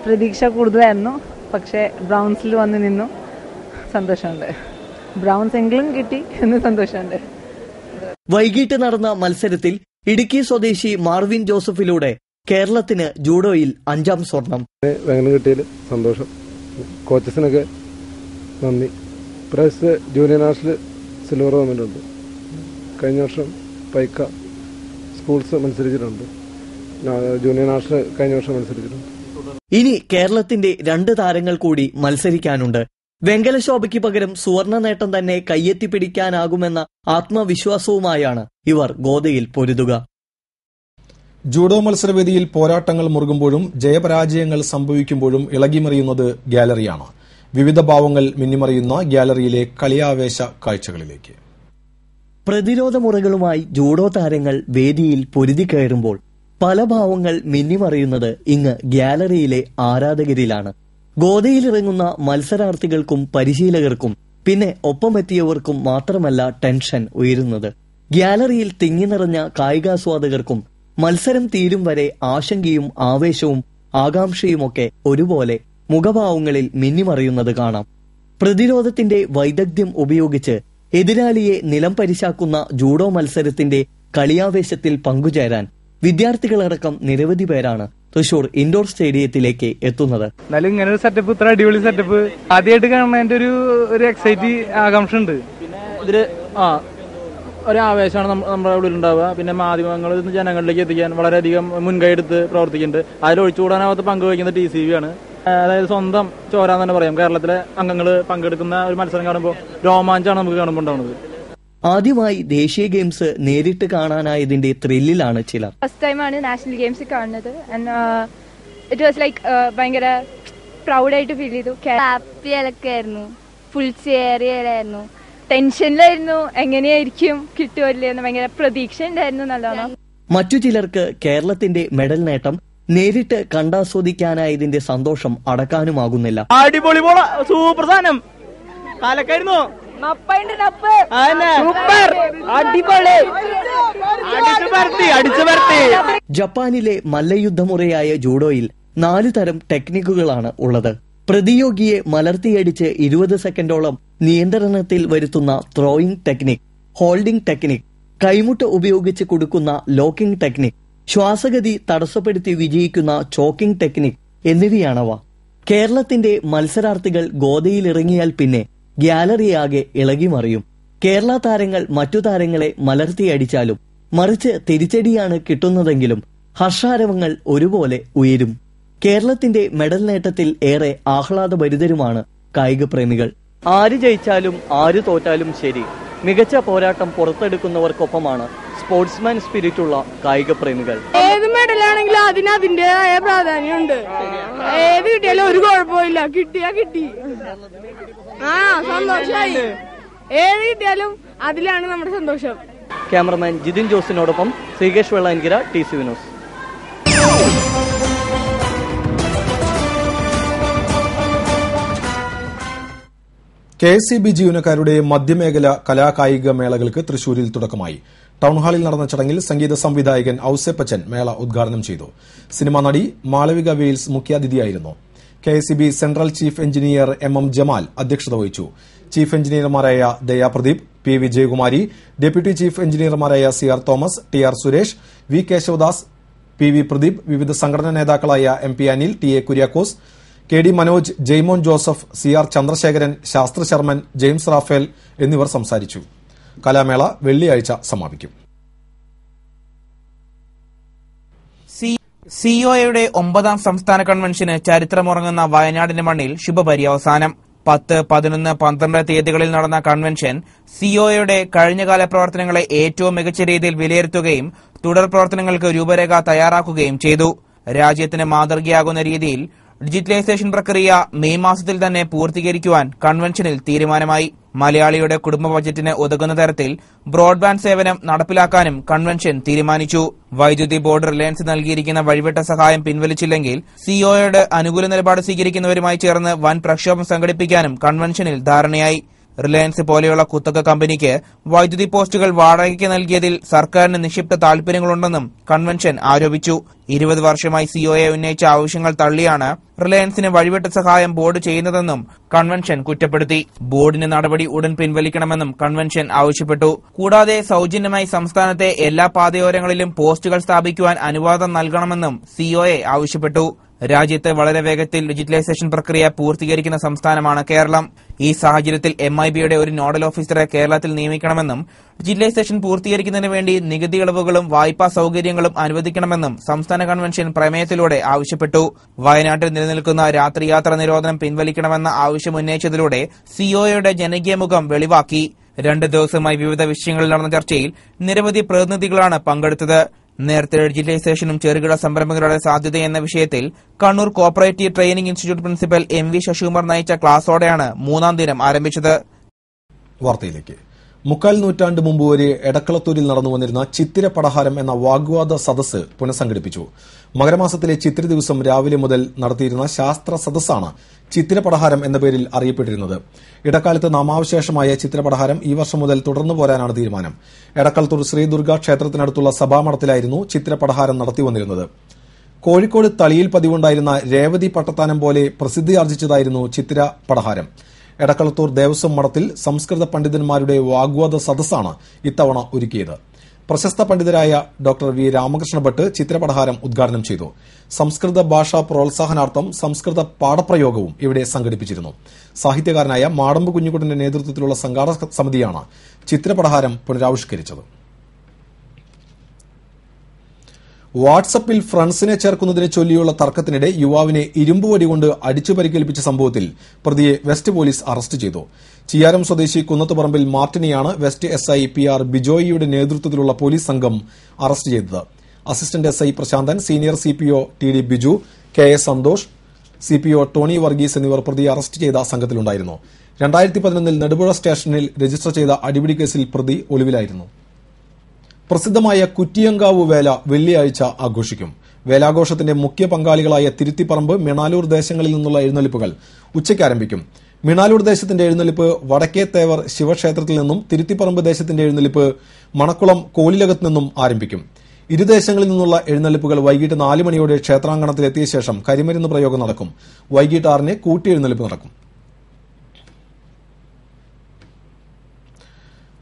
പ്രതീക്ഷ കൂടുതലായിരുന്നു പക്ഷേ ബ്രൗൺസിൽ വന്ന് നിന്നു സന്തോഷമുണ്ട് ബ്രൗൺസ് എങ്കിലും കിട്ടി എന്ന് സന്തോഷമുണ്ട് വൈകിട്ട് നടന്ന മത്സരത്തിൽ ഇടുക്കി സ്വദേശി മാർവിൻ ജോസഫിലൂടെ കേരളത്തിന് ജൂഡോയിൽ അഞ്ചാം സ്വർണം വെങ്ങനം കിട്ടിയതിൽ സന്തോഷം കോച്ചസിനൊക്കെ നന്ദി പ്രസ് ജൂനിയർ നാഷണൽ സിൽവർ വന്നിട്ടുണ്ട് കഴിഞ്ഞ വർഷം പൈക്ക സ്കൂൾസ് മത്സരിച്ചിട്ടുണ്ട് ജൂനിയർ നാഷണൽ കഴിഞ്ഞ വർഷം മത്സരിച്ചിട്ടുണ്ട് ഇനി കേരളത്തിന്റെ രണ്ട് താരങ്ങൾ കൂടി മത്സരിക്കാനുണ്ട് ശോഭയ്ക്ക് പകരം സുവർണ നേട്ടം തന്നെ കയ്യെത്തിപ്പിടിക്കാനാകുമെന്ന ആത്മവിശ്വാസവുമായാണ് ഇവർ ഗോദയിൽ പൊരുതുക ജൂഡോ മത്സരവേദിയിൽ പോരാട്ടങ്ങൾ മുറുകുമ്പോഴും ജയപരാജയങ്ങൾ സംഭവിക്കുമ്പോഴും ഇളകിമറിയുന്നത് ഗാലറിയാണ് വിവിധ ഭാവങ്ങൾ മിന്നിമറിയുന്ന ഗാലറിയിലെ കളിയാവേശ കാഴ്ചകളിലേക്ക് പ്രതിരോധ മുറകളുമായി ജൂഡോ താരങ്ങൾ വേദിയിൽ പൊരുതി കയറുമ്പോൾ പല ഭാവങ്ങൾ മിന്നിമറിയുന്നത് ഇങ്ങ് ഗാലറിയിലെ ആരാധകരിലാണ് ഗോതയിലിറങ്ങുന്ന മത്സരാർത്ഥികൾക്കും പരിശീലകർക്കും പിന്നെ ഒപ്പമെത്തിയവർക്കും മാത്രമല്ല ടെൻഷൻ ഉയരുന്നത് ഗ്യാലറിയിൽ തിങ്ങി നിറഞ്ഞ കായികാസ്വാദകർക്കും മത്സരം തീരും വരെ ആശങ്കയും ആവേശവും ആകാംക്ഷയുമൊക്കെ ഒരുപോലെ മുഖഭാവങ്ങളിൽ മിന്നിമറിയുന്നത് കാണാം പ്രതിരോധത്തിന്റെ വൈദഗ്ധ്യം ഉപയോഗിച്ച് എതിരാളിയെ നിലം പരിശാക്കുന്ന ജൂഡോ മത്സരത്തിന്റെ കളിയാവേശത്തിൽ പങ്കുചേരാൻ വിദ്യാർത്ഥികളടക്കം നിരവധി പേരാണ് തൃശൂർ ഇൻഡോർ സ്റ്റേഡിയത്തിലേക്ക് എത്തുന്നത് എന്നാലും ഇങ്ങനെ ഒരു സെറ്റപ്പ് ഇത്ര അടിപൊളി സെറ്റപ്പ് ആദ്യമായിട്ട് കാണുന്നതിന്റെ ഒരു ഒരു എക്സൈറ്റി ആകാംക്ഷ ഉണ്ട് പിന്നെ ഇതില് ആ ഒരു ആവേശമാണ് നമ്മുടെ ഇവിടെ ഉണ്ടാവുക പിന്നെ മാധ്യമങ്ങൾ ജനങ്ങളിലേക്ക് എത്തിക്കാൻ വളരെയധികം മുൻകൈ എടുത്ത് പ്രവർത്തിക്കുന്നുണ്ട് അതിൽ ഒഴിച്ചുകൂടാനാവാത്ത പങ്ക് വഹിക്കുന്നത് ടി സി വി ആണ് അതായത് സ്വന്തം ചോരാന്ന് തന്നെ പറയാം കേരളത്തിലെ അംഗങ്ങൾ പങ്കെടുക്കുന്ന ഒരു മത്സരം കാണുമ്പോൾ രോമാഞ്ചാണ് നമുക്ക് കാണുമ്പോൾ ഉണ്ടാവുന്നത് ആദ്യമായി ദേശീയ ഗെയിംസ് നേരിട്ട് കാണാനായതിന്റെ ത്രില്ലിലാണ് ചിലർ ഫസ്റ്റ് ടൈമാണ് നാഷണൽ ഗെയിംസ് കാണുന്നത് ഇറ്റ് വാസ് ലൈക്ക് ഭയങ്കര പ്രൗഡായിട്ട് ഫീൽ ചെയ്തു ഹാപ്പി ആയിരുന്നു ഫുൾ ചെയറിയായിരുന്നു ടെൻഷനിലായിരുന്നു എങ്ങനെയായിരിക്കും കിട്ടുമല്ലേ എന്ന് ഭയങ്കര പ്രതീക്ഷ ഉണ്ടായിരുന്നു നല്ലോണം മറ്റു ചിലർക്ക് കേരളത്തിന്റെ മെഡൽ നേട്ടം നേരിട്ട് കണ്ടാസ്വദിക്കാനായതിന്റെ സന്തോഷം അടക്കാനുമാകുന്നില്ല അടിപൊളി സൂപ്രധാനം കാലക്കായിരുന്നു സൂപ്പർ അടിപൊളി അടിച്ചു ജപ്പാനിലെ മല്ലയുദ്ധമുറയായ ജൂഡോയിൽ നാലു തരം ടെക്നിക്കുകളാണ് ഉള്ളത് പ്രതിയോഗിയെ മലർത്തിയടിച്ച് ഇരുപത് സെക്കൻഡോളം നിയന്ത്രണത്തിൽ വരുത്തുന്ന ത്രോയിങ് ടെക്നിക് ഹോൾഡിംഗ് ടെക്നിക് കൈമുട്ട് ഉപയോഗിച്ച് കൊടുക്കുന്ന ലോക്കിംഗ് ടെക്നിക് ശ്വാസഗതി തടസ്സപ്പെടുത്തി വിജയിക്കുന്ന ചോക്കിംഗ് ടെക്നിക് എന്നിവയാണവ കേരളത്തിന്റെ മത്സരാർത്ഥികൾ ഗോദയിലിറങ്ങിയാൽ പിന്നെ ഗ്യാലറിയാകെ ഇളകിമറിയും കേരള താരങ്ങൾ മറ്റു താരങ്ങളെ മലർത്തിയടിച്ചാലും മറിച്ച് തിരിച്ചടിയാണ് കിട്ടുന്നതെങ്കിലും ഹർഷാരവങ്ങൾ ഒരുപോലെ ഉയരും കേരളത്തിന്റെ മെഡൽ നേട്ടത്തിൽ ഏറെ ആഹ്ലാദഭരിതരുമാണ് കായിക പ്രേമികൾ ആര് ജയിച്ചാലും ആര് തോറ്റാലും ശരി മികച്ച പോരാട്ടം പുറത്തെടുക്കുന്നവർക്കൊപ്പമാണ് സ്പോർട്സ്മാൻ സ്പിരിറ്റ് ഉള്ള കായിക പ്രേമികൾ ഏത് മെഡലാണെങ്കിലും അതിന് അതിൻ്റെതായ പ്രാധാന്യമുണ്ട് ഏത് കിട്ടിയാലും ഒരു കുഴപ്പമില്ല കിട്ടിയാ കിട്ടി ആ സന്തോഷമായി ഏത് കിട്ടിയാലും അതിലാണ് നമ്മുടെ സന്തോഷം ക്യാമറമാൻ ജിതിൻ ജോസിനോടൊപ്പം ശ്രീകേഷ് വെള്ളാൻകിര ടി സി വിനോസ് കെ എസ് സി ബി ജീവനക്കാരുടെ മധ്യമേഖല കലാകായിക മേളകൾക്ക് തൃശൂരിൽ തുടക്കമായി ടൌൺഹാളിൽ നടന്ന ചടങ്ങിൽ സംഗീത സംവിധായകൻ ഔസേപ്പച്ചൻ മേള ഉദ്ഘാടനം ചെയ്തു സിനിമാ നടി മാളവിക വെയിൽസ് മുഖ്യാതിഥിയായിരുന്നു K S B central chief engineer M M Jamal അധ്യക്ഷത വഹിച്ചു ചീഫ് എഞ്ചിനീയർമാരായ Dayapradeep P Vijayakumari deputy chief എഞ്ചിനീയർമാരായ C R Thomas T R Suresh V Keshavadas P V Pradeep വിവിധ സംഘടനാ നേതാക്കളായ M P Anil T A Kuriakose K D Manoj Jaimon Joseph C R Chandrasekharan Sasthra Sharman James Raphael എന്നിവർ സംസാരിച്ചു കലാമേള വെള്ളിയാഴ്ച സമാപിക്കും സിഒയുടെ ഒമ്പതാം സംസ്ഥാന കൺവെൻഷന് ചരിത്രമുറങ്ങുന്ന വയനാടിന്റെ മണ്ണിൽ ശുഭപര്യവസാനം പത്ത് പതിനൊന്ന് പന്ത്രണ്ട് തീയതികളിൽ നടന്ന കൺവെൻഷൻ സിഒയുടെ കഴിഞ്ഞകാല പ്രവർത്തനങ്ങളെ ഏറ്റവും മികച്ച രീതിയിൽ വിലയിരുത്തുകയും തുടർ പ്രവർത്തനങ്ങൾക്ക് രൂപരേഖ തയ്യാറാക്കുകയും ചെയ്തു രാജ്യത്തിന് മാതൃകയാകുന്ന രീതിയിൽ ഡിജിറ്റലൈസേഷൻ പ്രക്രിയ മെയ് മാസത്തിൽ തന്നെ പൂർത്തീകരിക്കുവാൻ കൺവെൻഷനിൽ തീരുമാനമായി മലയാളിയുടെ കുടുംബ ബജറ്റിന് ഒതുങ്ങുന്ന തരത്തിൽ ബ്രോഡ്ബാൻഡ് സേവനം നടപ്പിലാക്കാനും കൺവെൻഷൻ തീരുമാനിച്ചു വൈദ്യുതി ബോർഡ് റിലയൻസ് നൽകിയിരിക്കുന്ന വഴിവിട്ട സഹായം പിൻവലിച്ചില്ലെങ്കിൽ സിഒയുടെ e അനുകൂല നിലപാട് സ്വീകരിക്കുന്നവരുമായി ചേർന്ന് വൻ പ്രക്ഷോഭം സംഘടിപ്പിക്കാനും കൺവെൻഷനിൽ ധാരണയായി റിലയൻസ് പോലെയുള്ള കുത്തക കമ്പനിക്ക് വൈദ്യുതി പോസ്റ്റുകൾ വാടകയ്ക്ക് നൽകിയതിൽ സർക്കാരിന് നിക്ഷിപ്ത താൽപര്യങ്ങളുണ്ടെന്നും കൺവെൻഷൻ ആരോപിച്ചു ഇരുപത് വർഷമായി സിഒയെ ഉന്നയിച്ച ആവശ്യങ്ങൾ തള്ളിയാണ് റിലയൻസിന് വഴിവിട്ട സഹായം ബോർഡ് ചെയ്യുന്നതെന്നും കൺവെൻഷൻ കുറ്റപ്പെടുത്തി ബോർഡിന് നടപടി ഉടൻ പിൻവലിക്കണമെന്നും കൺവെൻഷൻ ആവശ്യപ്പെട്ടു കൂടാതെ സൌജന്യമായി സംസ്ഥാനത്തെ എല്ലാ പാതയോരങ്ങളിലും പോസ്റ്റുകൾ സ്ഥാപിക്കുവാൻ അനുവാദം നൽകണമെന്നും സിഒഎ ആവശ്യപ്പെട്ടു രാജ്യത്ത് വളരെ വേഗത്തിൽ ഡിജിറ്റലൈസേഷൻ പ്രക്രിയ പൂർത്തീകരിക്കുന്ന സംസ്ഥാനമാണ് കേരളം ഈ സാഹചര്യത്തിൽ എം ഐ ബിയുടെ ഒരു നോഡൽ ഓഫീസറെ കേരളത്തിൽ നിയമിക്കണമെന്നും ഡിജിറ്റലൈസേഷൻ പൂർത്തീകരിക്കുന്നതിന് വേണ്ടി നികുതി ഇളവുകളും വായ്പാ സൌകര്യങ്ങളും അനുവദിക്കണമെന്നും സംസ്ഥാന കൺവെൻഷൻ പ്രമേയത്തിലൂടെ ആവശ്യപ്പെട്ടു വയനാട്ടിൽ നിലനിൽക്കുന്ന രാത്രിയാത്ര നിരോധനം പിൻവലിക്കണമെന്ന ആവശ്യം ഉന്നയിച്ചതിലൂടെ സിഒയുടെ e ജനകീയ മുഖം വെളിവാക്കി രണ്ട് ദിവസമായി വിവിധ വിഷയങ്ങളിൽ നടന്ന ചർച്ചയിൽ നിരവധി പ്രതിനിധികളാണ് പങ്കെടുത്തത് നേരത്തെ ഡിജിറ്റലൈസേഷനും ചെറുകിട സംരംഭങ്ങളുടെ സാധ്യത എന്ന വിഷയത്തിൽ Kannur cooperative training institute principal M V Sasikumar നയിച്ച ക്ലാസോടെയാണ് മൂന്നാം ദിനം ആരംഭിച്ചത് വാർത്തയിലേക്ക് മുക്കാൽ നൂറ്റാണ്ട് മുമ്പ് വരെ എടക്കളത്തൂരിൽ നടന്നു വന്നിരുന്ന ചിത്തിര പടഹാരം എന്ന വാഗ്വാദ സദസ്സ് പുനഃസംഘടിപ്പിച്ചു മകരമാസത്തിലെ ചിത്തിര ദിവസം രാവിലെ മുതൽ നടത്തിയിരുന്ന ശാസ്ത്ര സദസ്സാണ് ചിത്തിര പടഹാരം എന്ന പേരിൽ അറിയപ്പെട്ടിരുന്നത് ഇടക്കാലത്ത് നാമാവശേഷമായ ചിത്തിര പടഹാരം ഈ വർഷം മുതൽ തുടർന്നു പോരാനാണ് തീരുമാനം എടക്കളത്തൂർ ദുർഗാ ക്ഷേത്രത്തിനടുത്തുള്ള സഭാമഠത്തിലായിരുന്നു ചിത്തിര പടഹാരം നടത്തിവന്നിരുന്നത് കോഴിക്കോട് തളിയിൽ പതിവുണ്ടായിരുന്ന രേവതി പട്ടത്താനം പോലെ പ്രസിദ്ധിയാർജിച്ചതായിരുന്നു ചിത്തിര പടഹാരം എടക്കളത്തൂർ ദേവസ്വം മഠത്തിൽ സംസ്കൃത പണ്ഡിതന്മാരുടെ വാഗ്വാദ സദസ്സാണ് ഇത്തവണ ഒരുക്കിയത് പ്രശസ്ത പണ്ഡിതരായ ഡോക്ടർ വി രാമകൃഷ്ണ ഭട്ട് ചിത്രപടഹാരം ഉദ്ഘാടനം ചെയ്തു സംസ്കൃത ഭാഷാ പ്രോത്സാഹനാർത്ഥം സംസ്കൃത പാഠപ്രയോഗവും ഇവിടെ സംഘടിപ്പിച്ചിരുന്നു സാഹിത്യകാരനായ മാടമ്പ് കുഞ്ഞുകുട്ടന്റെ നേതൃത്വത്തിലുള്ള സംഘാടക സമിതിയാണ് ചിത്രപടഹാരം പുനരാവിഷ്കരിച്ചത് വാട്സപ്പിൽ ഫ്രണ്ട്സിനെ ചേർക്കുന്നതിനെ ചൊല്ലിയുള്ള തർക്കത്തിനിടെ യുവാവിനെ ഇരുമ്പുവടി കൊണ്ട് അടിച്ചു പരിക്കേൽപ്പിച്ച സംഭവത്തിൽ പ്രതിയെ വെസ്റ്റ് പോലീസ് അറസ്റ്റ് ചെയ്തു ചിയാരം സ്വദേശി കുന്നത്തുപറമ്പിൽ മാർട്ടിനെയാണ് west S I P R ബിജോയിയുടെ നേതൃത്വത്തിലുള്ള പോലീസ് സംഘം അറസ്റ്റ് ചെയ്തത് assistant S I Prasanthan senior C P O T D Biju K S Santhosh C P O Tony Varghese എന്നിവർ പ്രതിയെ അറസ്റ്റ് ചെയ്ത സംഘത്തിലുണ്ടായിരുന്നു രണ്ടായിരത്തി പതിനൊന്നിൽ നെടുപുഴ സ്റ്റേഷനിൽ രജിസ്റ്റർ ചെയ്ത അടിപിടി കേസിൽ പ്രതി ഒളിവിലായിരുന്നു പ്രസിദ്ധമായ കുറ്റിയങ്കാവ് വേല വെള്ളിയാഴ്ച ആഘോഷിക്കും വേലാഘോഷത്തിന്റെ മുഖ്യ പങ്കാളികളായ തിരുത്തിപ്പറമ്പ് മിണാലൂർ ദേശങ്ങളിൽ നിന്നുള്ള എഴുന്നള്ളിപ്പുകൾ ഉച്ചയ്ക്ക് ആരംഭിക്കും മിണാലൂർ ദേശത്തിന്റെ എഴുന്നള്ളിപ്പ് വടക്കേ തേവർ ശിവക്ഷേത്രത്തിൽ നിന്നും തിരുത്തിപ്പറമ്പ് ദേശത്തിന്റെ എഴുന്നള്ളിപ്പ് മണക്കുളം കോലിലകത്ത് നിന്നും ആരംഭിക്കും ഇരുദേശങ്ങളിൽ നിന്നുള്ള എഴുന്നള്ളിപ്പുകൾ വൈകിട്ട് നാല് മണിയോടെ ക്ഷേത്രാങ്കണത്തിലെത്തിയ ശേഷം കരിമരുന്ന് പ്രയോഗം നടക്കും വൈകിട്ട് ആറിന് കൂട്ടിയെഴുന്നള്ളിപ്പ് നടക്കും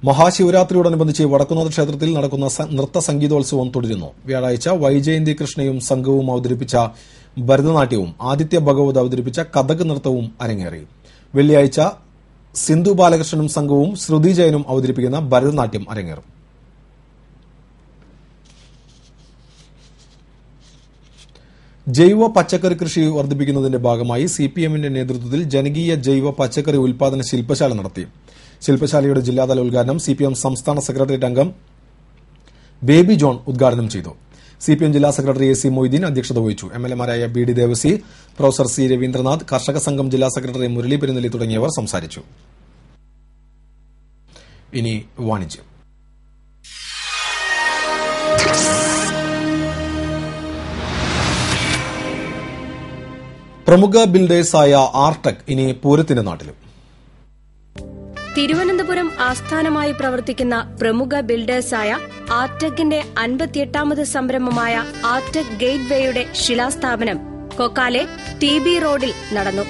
മഹാശിവരാത്രിയോടനുബന്ധിച്ച് വടക്കുന്നാഥ ക്ഷേത്രത്തിൽ നടക്കുന്ന നൃത്ത സംഗീതോത്സവം തുടരുന്നു വ്യാഴാഴ്ച വൈജയന്തി കൃഷ്ണയും സംഘവും അവതരിപ്പിച്ച ഭരതനാട്യവും ആദിത്യ ഭഗവത് അവതരിപ്പിച്ച കഥക് നൃത്തവും അരങ്ങേറി വെള്ളിയാഴ്ച സിന്ധു ബാലകൃഷ്ണനും സംഘവും ശ്രുതി ജയനും അവതരിപ്പിക്കുന്ന ഭരതനാട്യം അരങ്ങേറും ജൈവ പച്ചക്കറി കൃഷി വർദ്ധിപ്പിക്കുന്നതിന്റെ ഭാഗമായി സിപിഎമ്മിന്റെ നേതൃത്വത്തിൽ ജനകീയ ജൈവ പച്ചക്കറി ഉൽപാദന ശില്പശാല നടത്തി ശില്പശാലയുടെ ജില്ലാതല ഉദ്ഘാടനം സി സംസ്ഥാന സെക്രട്ടേറിയറ്റ് അംഗം ബേബി ജോൺ ഉദ്ഘാടനം ചെയ്തു സി പി എം ജില്ലാ സെക്രട്ടറി എ സി മൊയ്തീൻ അധ്യക്ഷത വഹിച്ചു എം എൽ എമാരായ B D Devassy professor C Ravindranath കർഷക സംഘം ജില്ലാ സെക്രട്ടറി മുരളി പെരുന്നലി തുടങ്ങിയവർ സംസാരിച്ചു ഇനി വാണിജ്യം പ്രമുഖ ബിൽഡേഴ്സായ ആർടെക് ഇനി പൂരത്തിന്റെ നാട്ടിലും തിരുവനന്തപുരം ആസ്ഥാനമായി പ്രവർത്തിക്കുന്ന പ്രമുഖ ബിൽഡേഴ്സായ ആർടെക്കിന്റെ അൻപത്തിയെട്ടാമത് സംരംഭമായ ആർടെക് ഗേറ്റ്വേയുടെ ശിലാസ്ഥാപനം കൊക്കാലെ ടി ബി റോഡിൽ നടന്നു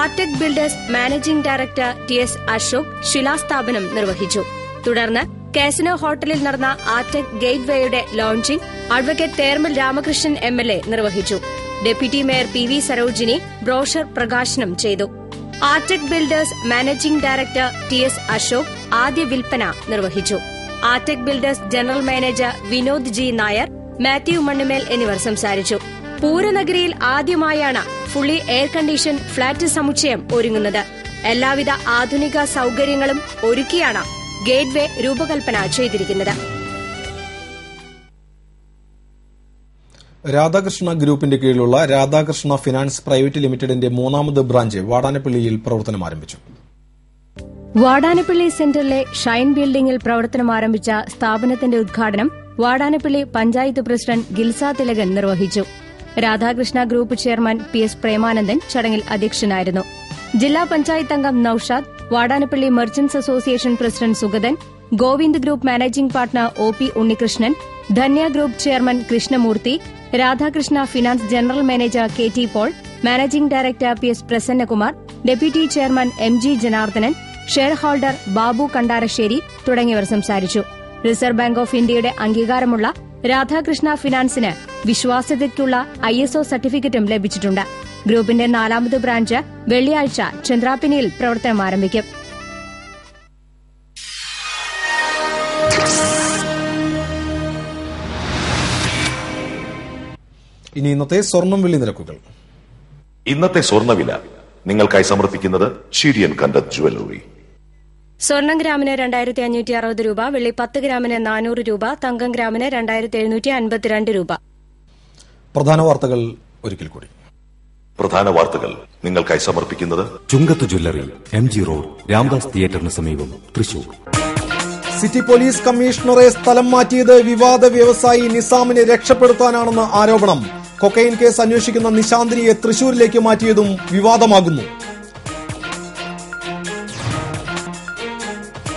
Artech builders managing director T S Ashok ശിലാസ്ഥാപനം നിർവഹിച്ചു തുടർന്ന് കാസിനോ ഹോട്ടലിൽ നടന്ന ആർടെക് ഗേറ്റ്വേയുടെ ലോഞ്ചിംഗ് അഡ്വക്കേറ്റ് തേർമൽ രാമകൃഷ്ണൻ എം നിർവഹിച്ചു deputy mayor P V Sarojini brochure പ്രകാശനം ചെയ്തു Artech builders managing director T S Ashok ആദ്യ വിൽപ്പന നിർവഹിച്ചു Artech builders general manager Vinod G Nair Mathew Mannumel എന്നിവർ സംസാരിച്ചു പൂരനഗരിയിൽ ആദ്യമായാണ് ഫുള്ളി എയർ കണ്ടീഷൻ ഫ്ളാറ്റ് സമുച്ചയം ഒരുങ്ങുന്നത് എല്ലാവിധ ആധുനിക സൗകര്യങ്ങളും ഒരുക്കിയാണ് ഗേറ്റ്വേ രൂപകൽപ്പന ചെയ്തിരിക്കുന്നത് രാധാകൃഷ്ണ ഗ്രൂപ്പിന്റെ കീഴിലുള്ള രാധാകൃഷ്ണ ഫിനാൻസ് പ്രൈവറ്റ് ലിമിറ്റഡിന്റെ മൂന്നാമത് ബ്രാഞ്ച് വാടാനപ്പള്ളിയിൽ പ്രവർത്തനം ആരംഭിച്ചു വാടാനപ്പള്ളി സെന്ററിലെ ഷൈൻ ബിൽഡിംഗിൽ പ്രവർത്തനം ആരംഭിച്ച സ്ഥാപനത്തിന്റെ ഉദ്ഘാടനം വാടാനപ്പള്ളി പഞ്ചായത്ത് പ്രസിഡന്റ് ഗിൽസ തിലകൻ നിർവഹിച്ചു Radhakrishna group chairman P S Premanandan ചടങ്ങിൽ അധ്യക്ഷനായിരുന്നു ജില്ലാ പഞ്ചായത്ത് അംഗം Noushad Vadanappally merchants association president Sugathan Govind group managing partner O P Unnikrishnan Dhanya group chairman Krishnamoorthy Radhakrishna finance general manager K T Paul managing director P S Prasannakumar deputy chairman M G Janardhanan share holder Babu Kandarassery തുടങ്ങിയവർ സംസാരിച്ചു റിസർവ് ബാങ്ക് ഓഫ് ഇന്ത്യയുടെ അംഗീകാരമുള്ള രാധാകൃഷ്ണ ഫിനാൻസിന് വിശ്വാസ്യതയ്ക്കുള്ള ഐ എസ് ഒ സർട്ടിഫിക്കറ്റും ലഭിച്ചിട്ടുണ്ട് ഗ്രൂപ്പിന്റെ നാലാമത് ബ്രാഞ്ച് വെള്ളിയാഴ്ച ചന്ദ്രാപിനിയിൽ പ്രവർത്തനം ആരംഭിക്കും ഇനി ഇന്നത്തെ സ്വർണം വെള്ളി നിരക്കുകൾ ഇന്നത്തെ സ്വർണ്ണവില നിങ്ങൾക്കായി സമർപ്പിക്കുന്നത് ഷിരിയൻ കണ്ടത് ജുവല്ലറി സ്വർണം ഗ്രാമിന് രണ്ടായിരത്തി അഞ്ഞൂറ്റി അറുപത് രൂപ വെള്ളി പത്ത് ഗ്രാമിന് നാനൂറ് രൂപ തങ്കം ഗ്രാമിന് രണ്ടായിരത്തി എഴുന്നൂറ്റി അൻപത്തിരണ്ട് രൂപ പ്രധാന വാർത്തകൾ ഒരിക്കൽ കൂടി പ്രധാന വാർത്തകൾ നിങ്ങൾക്കായി സമർപ്പിക്കുന്നത് Chungath jewellery M G road Ramdas തിയേറ്ററിന് സമീപം തൃശൂർ സിറ്റി പോലീസ് കമ്മീഷണറെ സ്ഥലം മാറ്റിയത് വിവാദ വ്യവസായി നിസാമിനെ രക്ഷപ്പെടുത്താനാണെന്ന് ആരോപണം കൊക്കൈൻ കേസ് അന്വേഷിക്കുന്ന നിശാന്തിനിയെ തൃശൂരിലേക്ക് മാറ്റിയതും വിവാദമാകുന്നു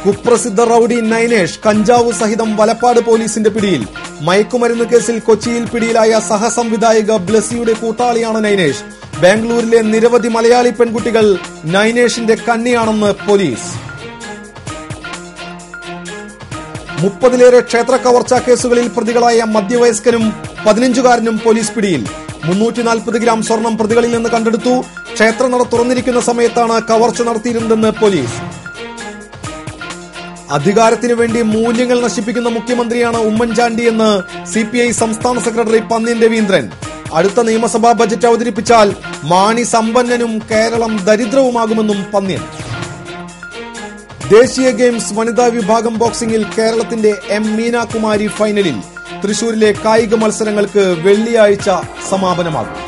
കുപ്രസിദ്ധ റൌഡി നൈനേഷ് കഞ്ചാവ് സഹിതം വലപ്പാട് പോലീസിന്റെ പിടിയിൽ മയക്കുമരുന്ന് കേസിൽ കൊച്ചിയിൽ പിടിയിലായ സഹസംവിധായക ബ്ലസിയുടെ കൂട്ടാളിയാണ് നൈനേഷ് ബാംഗ്ലൂരിലെ നിരവധി മലയാളി പെൺകുട്ടികൾ നൈനേഷിന്റെ കണ്ണിയാണെന്ന് പോലീസ് മുപ്പതിലേറെ ക്ഷേത്ര കവർച്ചാ കേസുകളിൽ പ്രതികളായ മധ്യവയസ്കനും പതിനഞ്ചുകാരനും പോലീസ് പിടിയിൽ മുന്നൂറ്റി നാൽപ്പത് ഗ്രാം സ്വർണം പ്രതികളിൽ നിന്ന് കണ്ടെടുത്തു ക്ഷേത്ര നട തുറന്നിരിക്കുന്ന സമയത്താണ് കവർച്ച നടത്തിയിരുന്നതെന്ന് പോലീസ് അധികാരത്തിനു വേണ്ടി മൂല്യങ്ങൾ നശിപ്പിക്കുന്ന മുഖ്യമന്ത്രിയാണ് ഉമ്മൻചാണ്ടി എന്ന് സി പി ഐ സംസ്ഥാന സെക്രട്ടറി പന്നിൻ രവീന്ദ്രൻ അടുത്ത നിയമസഭാ ബജറ്റ് അവതരിപ്പിച്ചാൽ മാണി സമ്പന്നനും കേരളം ദരിദ്രവുമാകുമെന്നും പന്നിൻ ദേശീയ ഗെയിംസ് വനിതാ വിഭാഗം ബോക്സിംഗിൽ കേരളത്തിന്റെ എം മീനാകുമാരി ഫൈനലിൽ തൃശൂരിലെ കായിക മത്സരങ്ങൾക്ക് വെള്ളിയാഴ്ച സമാപനമാകും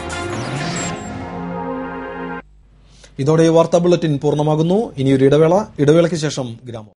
ഇതോടെ വാർത്താ ബുള്ളറ്റിൻ പൂർണ്ണമാകുന്നു ഇനിയൊരു ഇടവേള ഇടവേളയ്ക്ക് ശേഷം ഗ്രാമം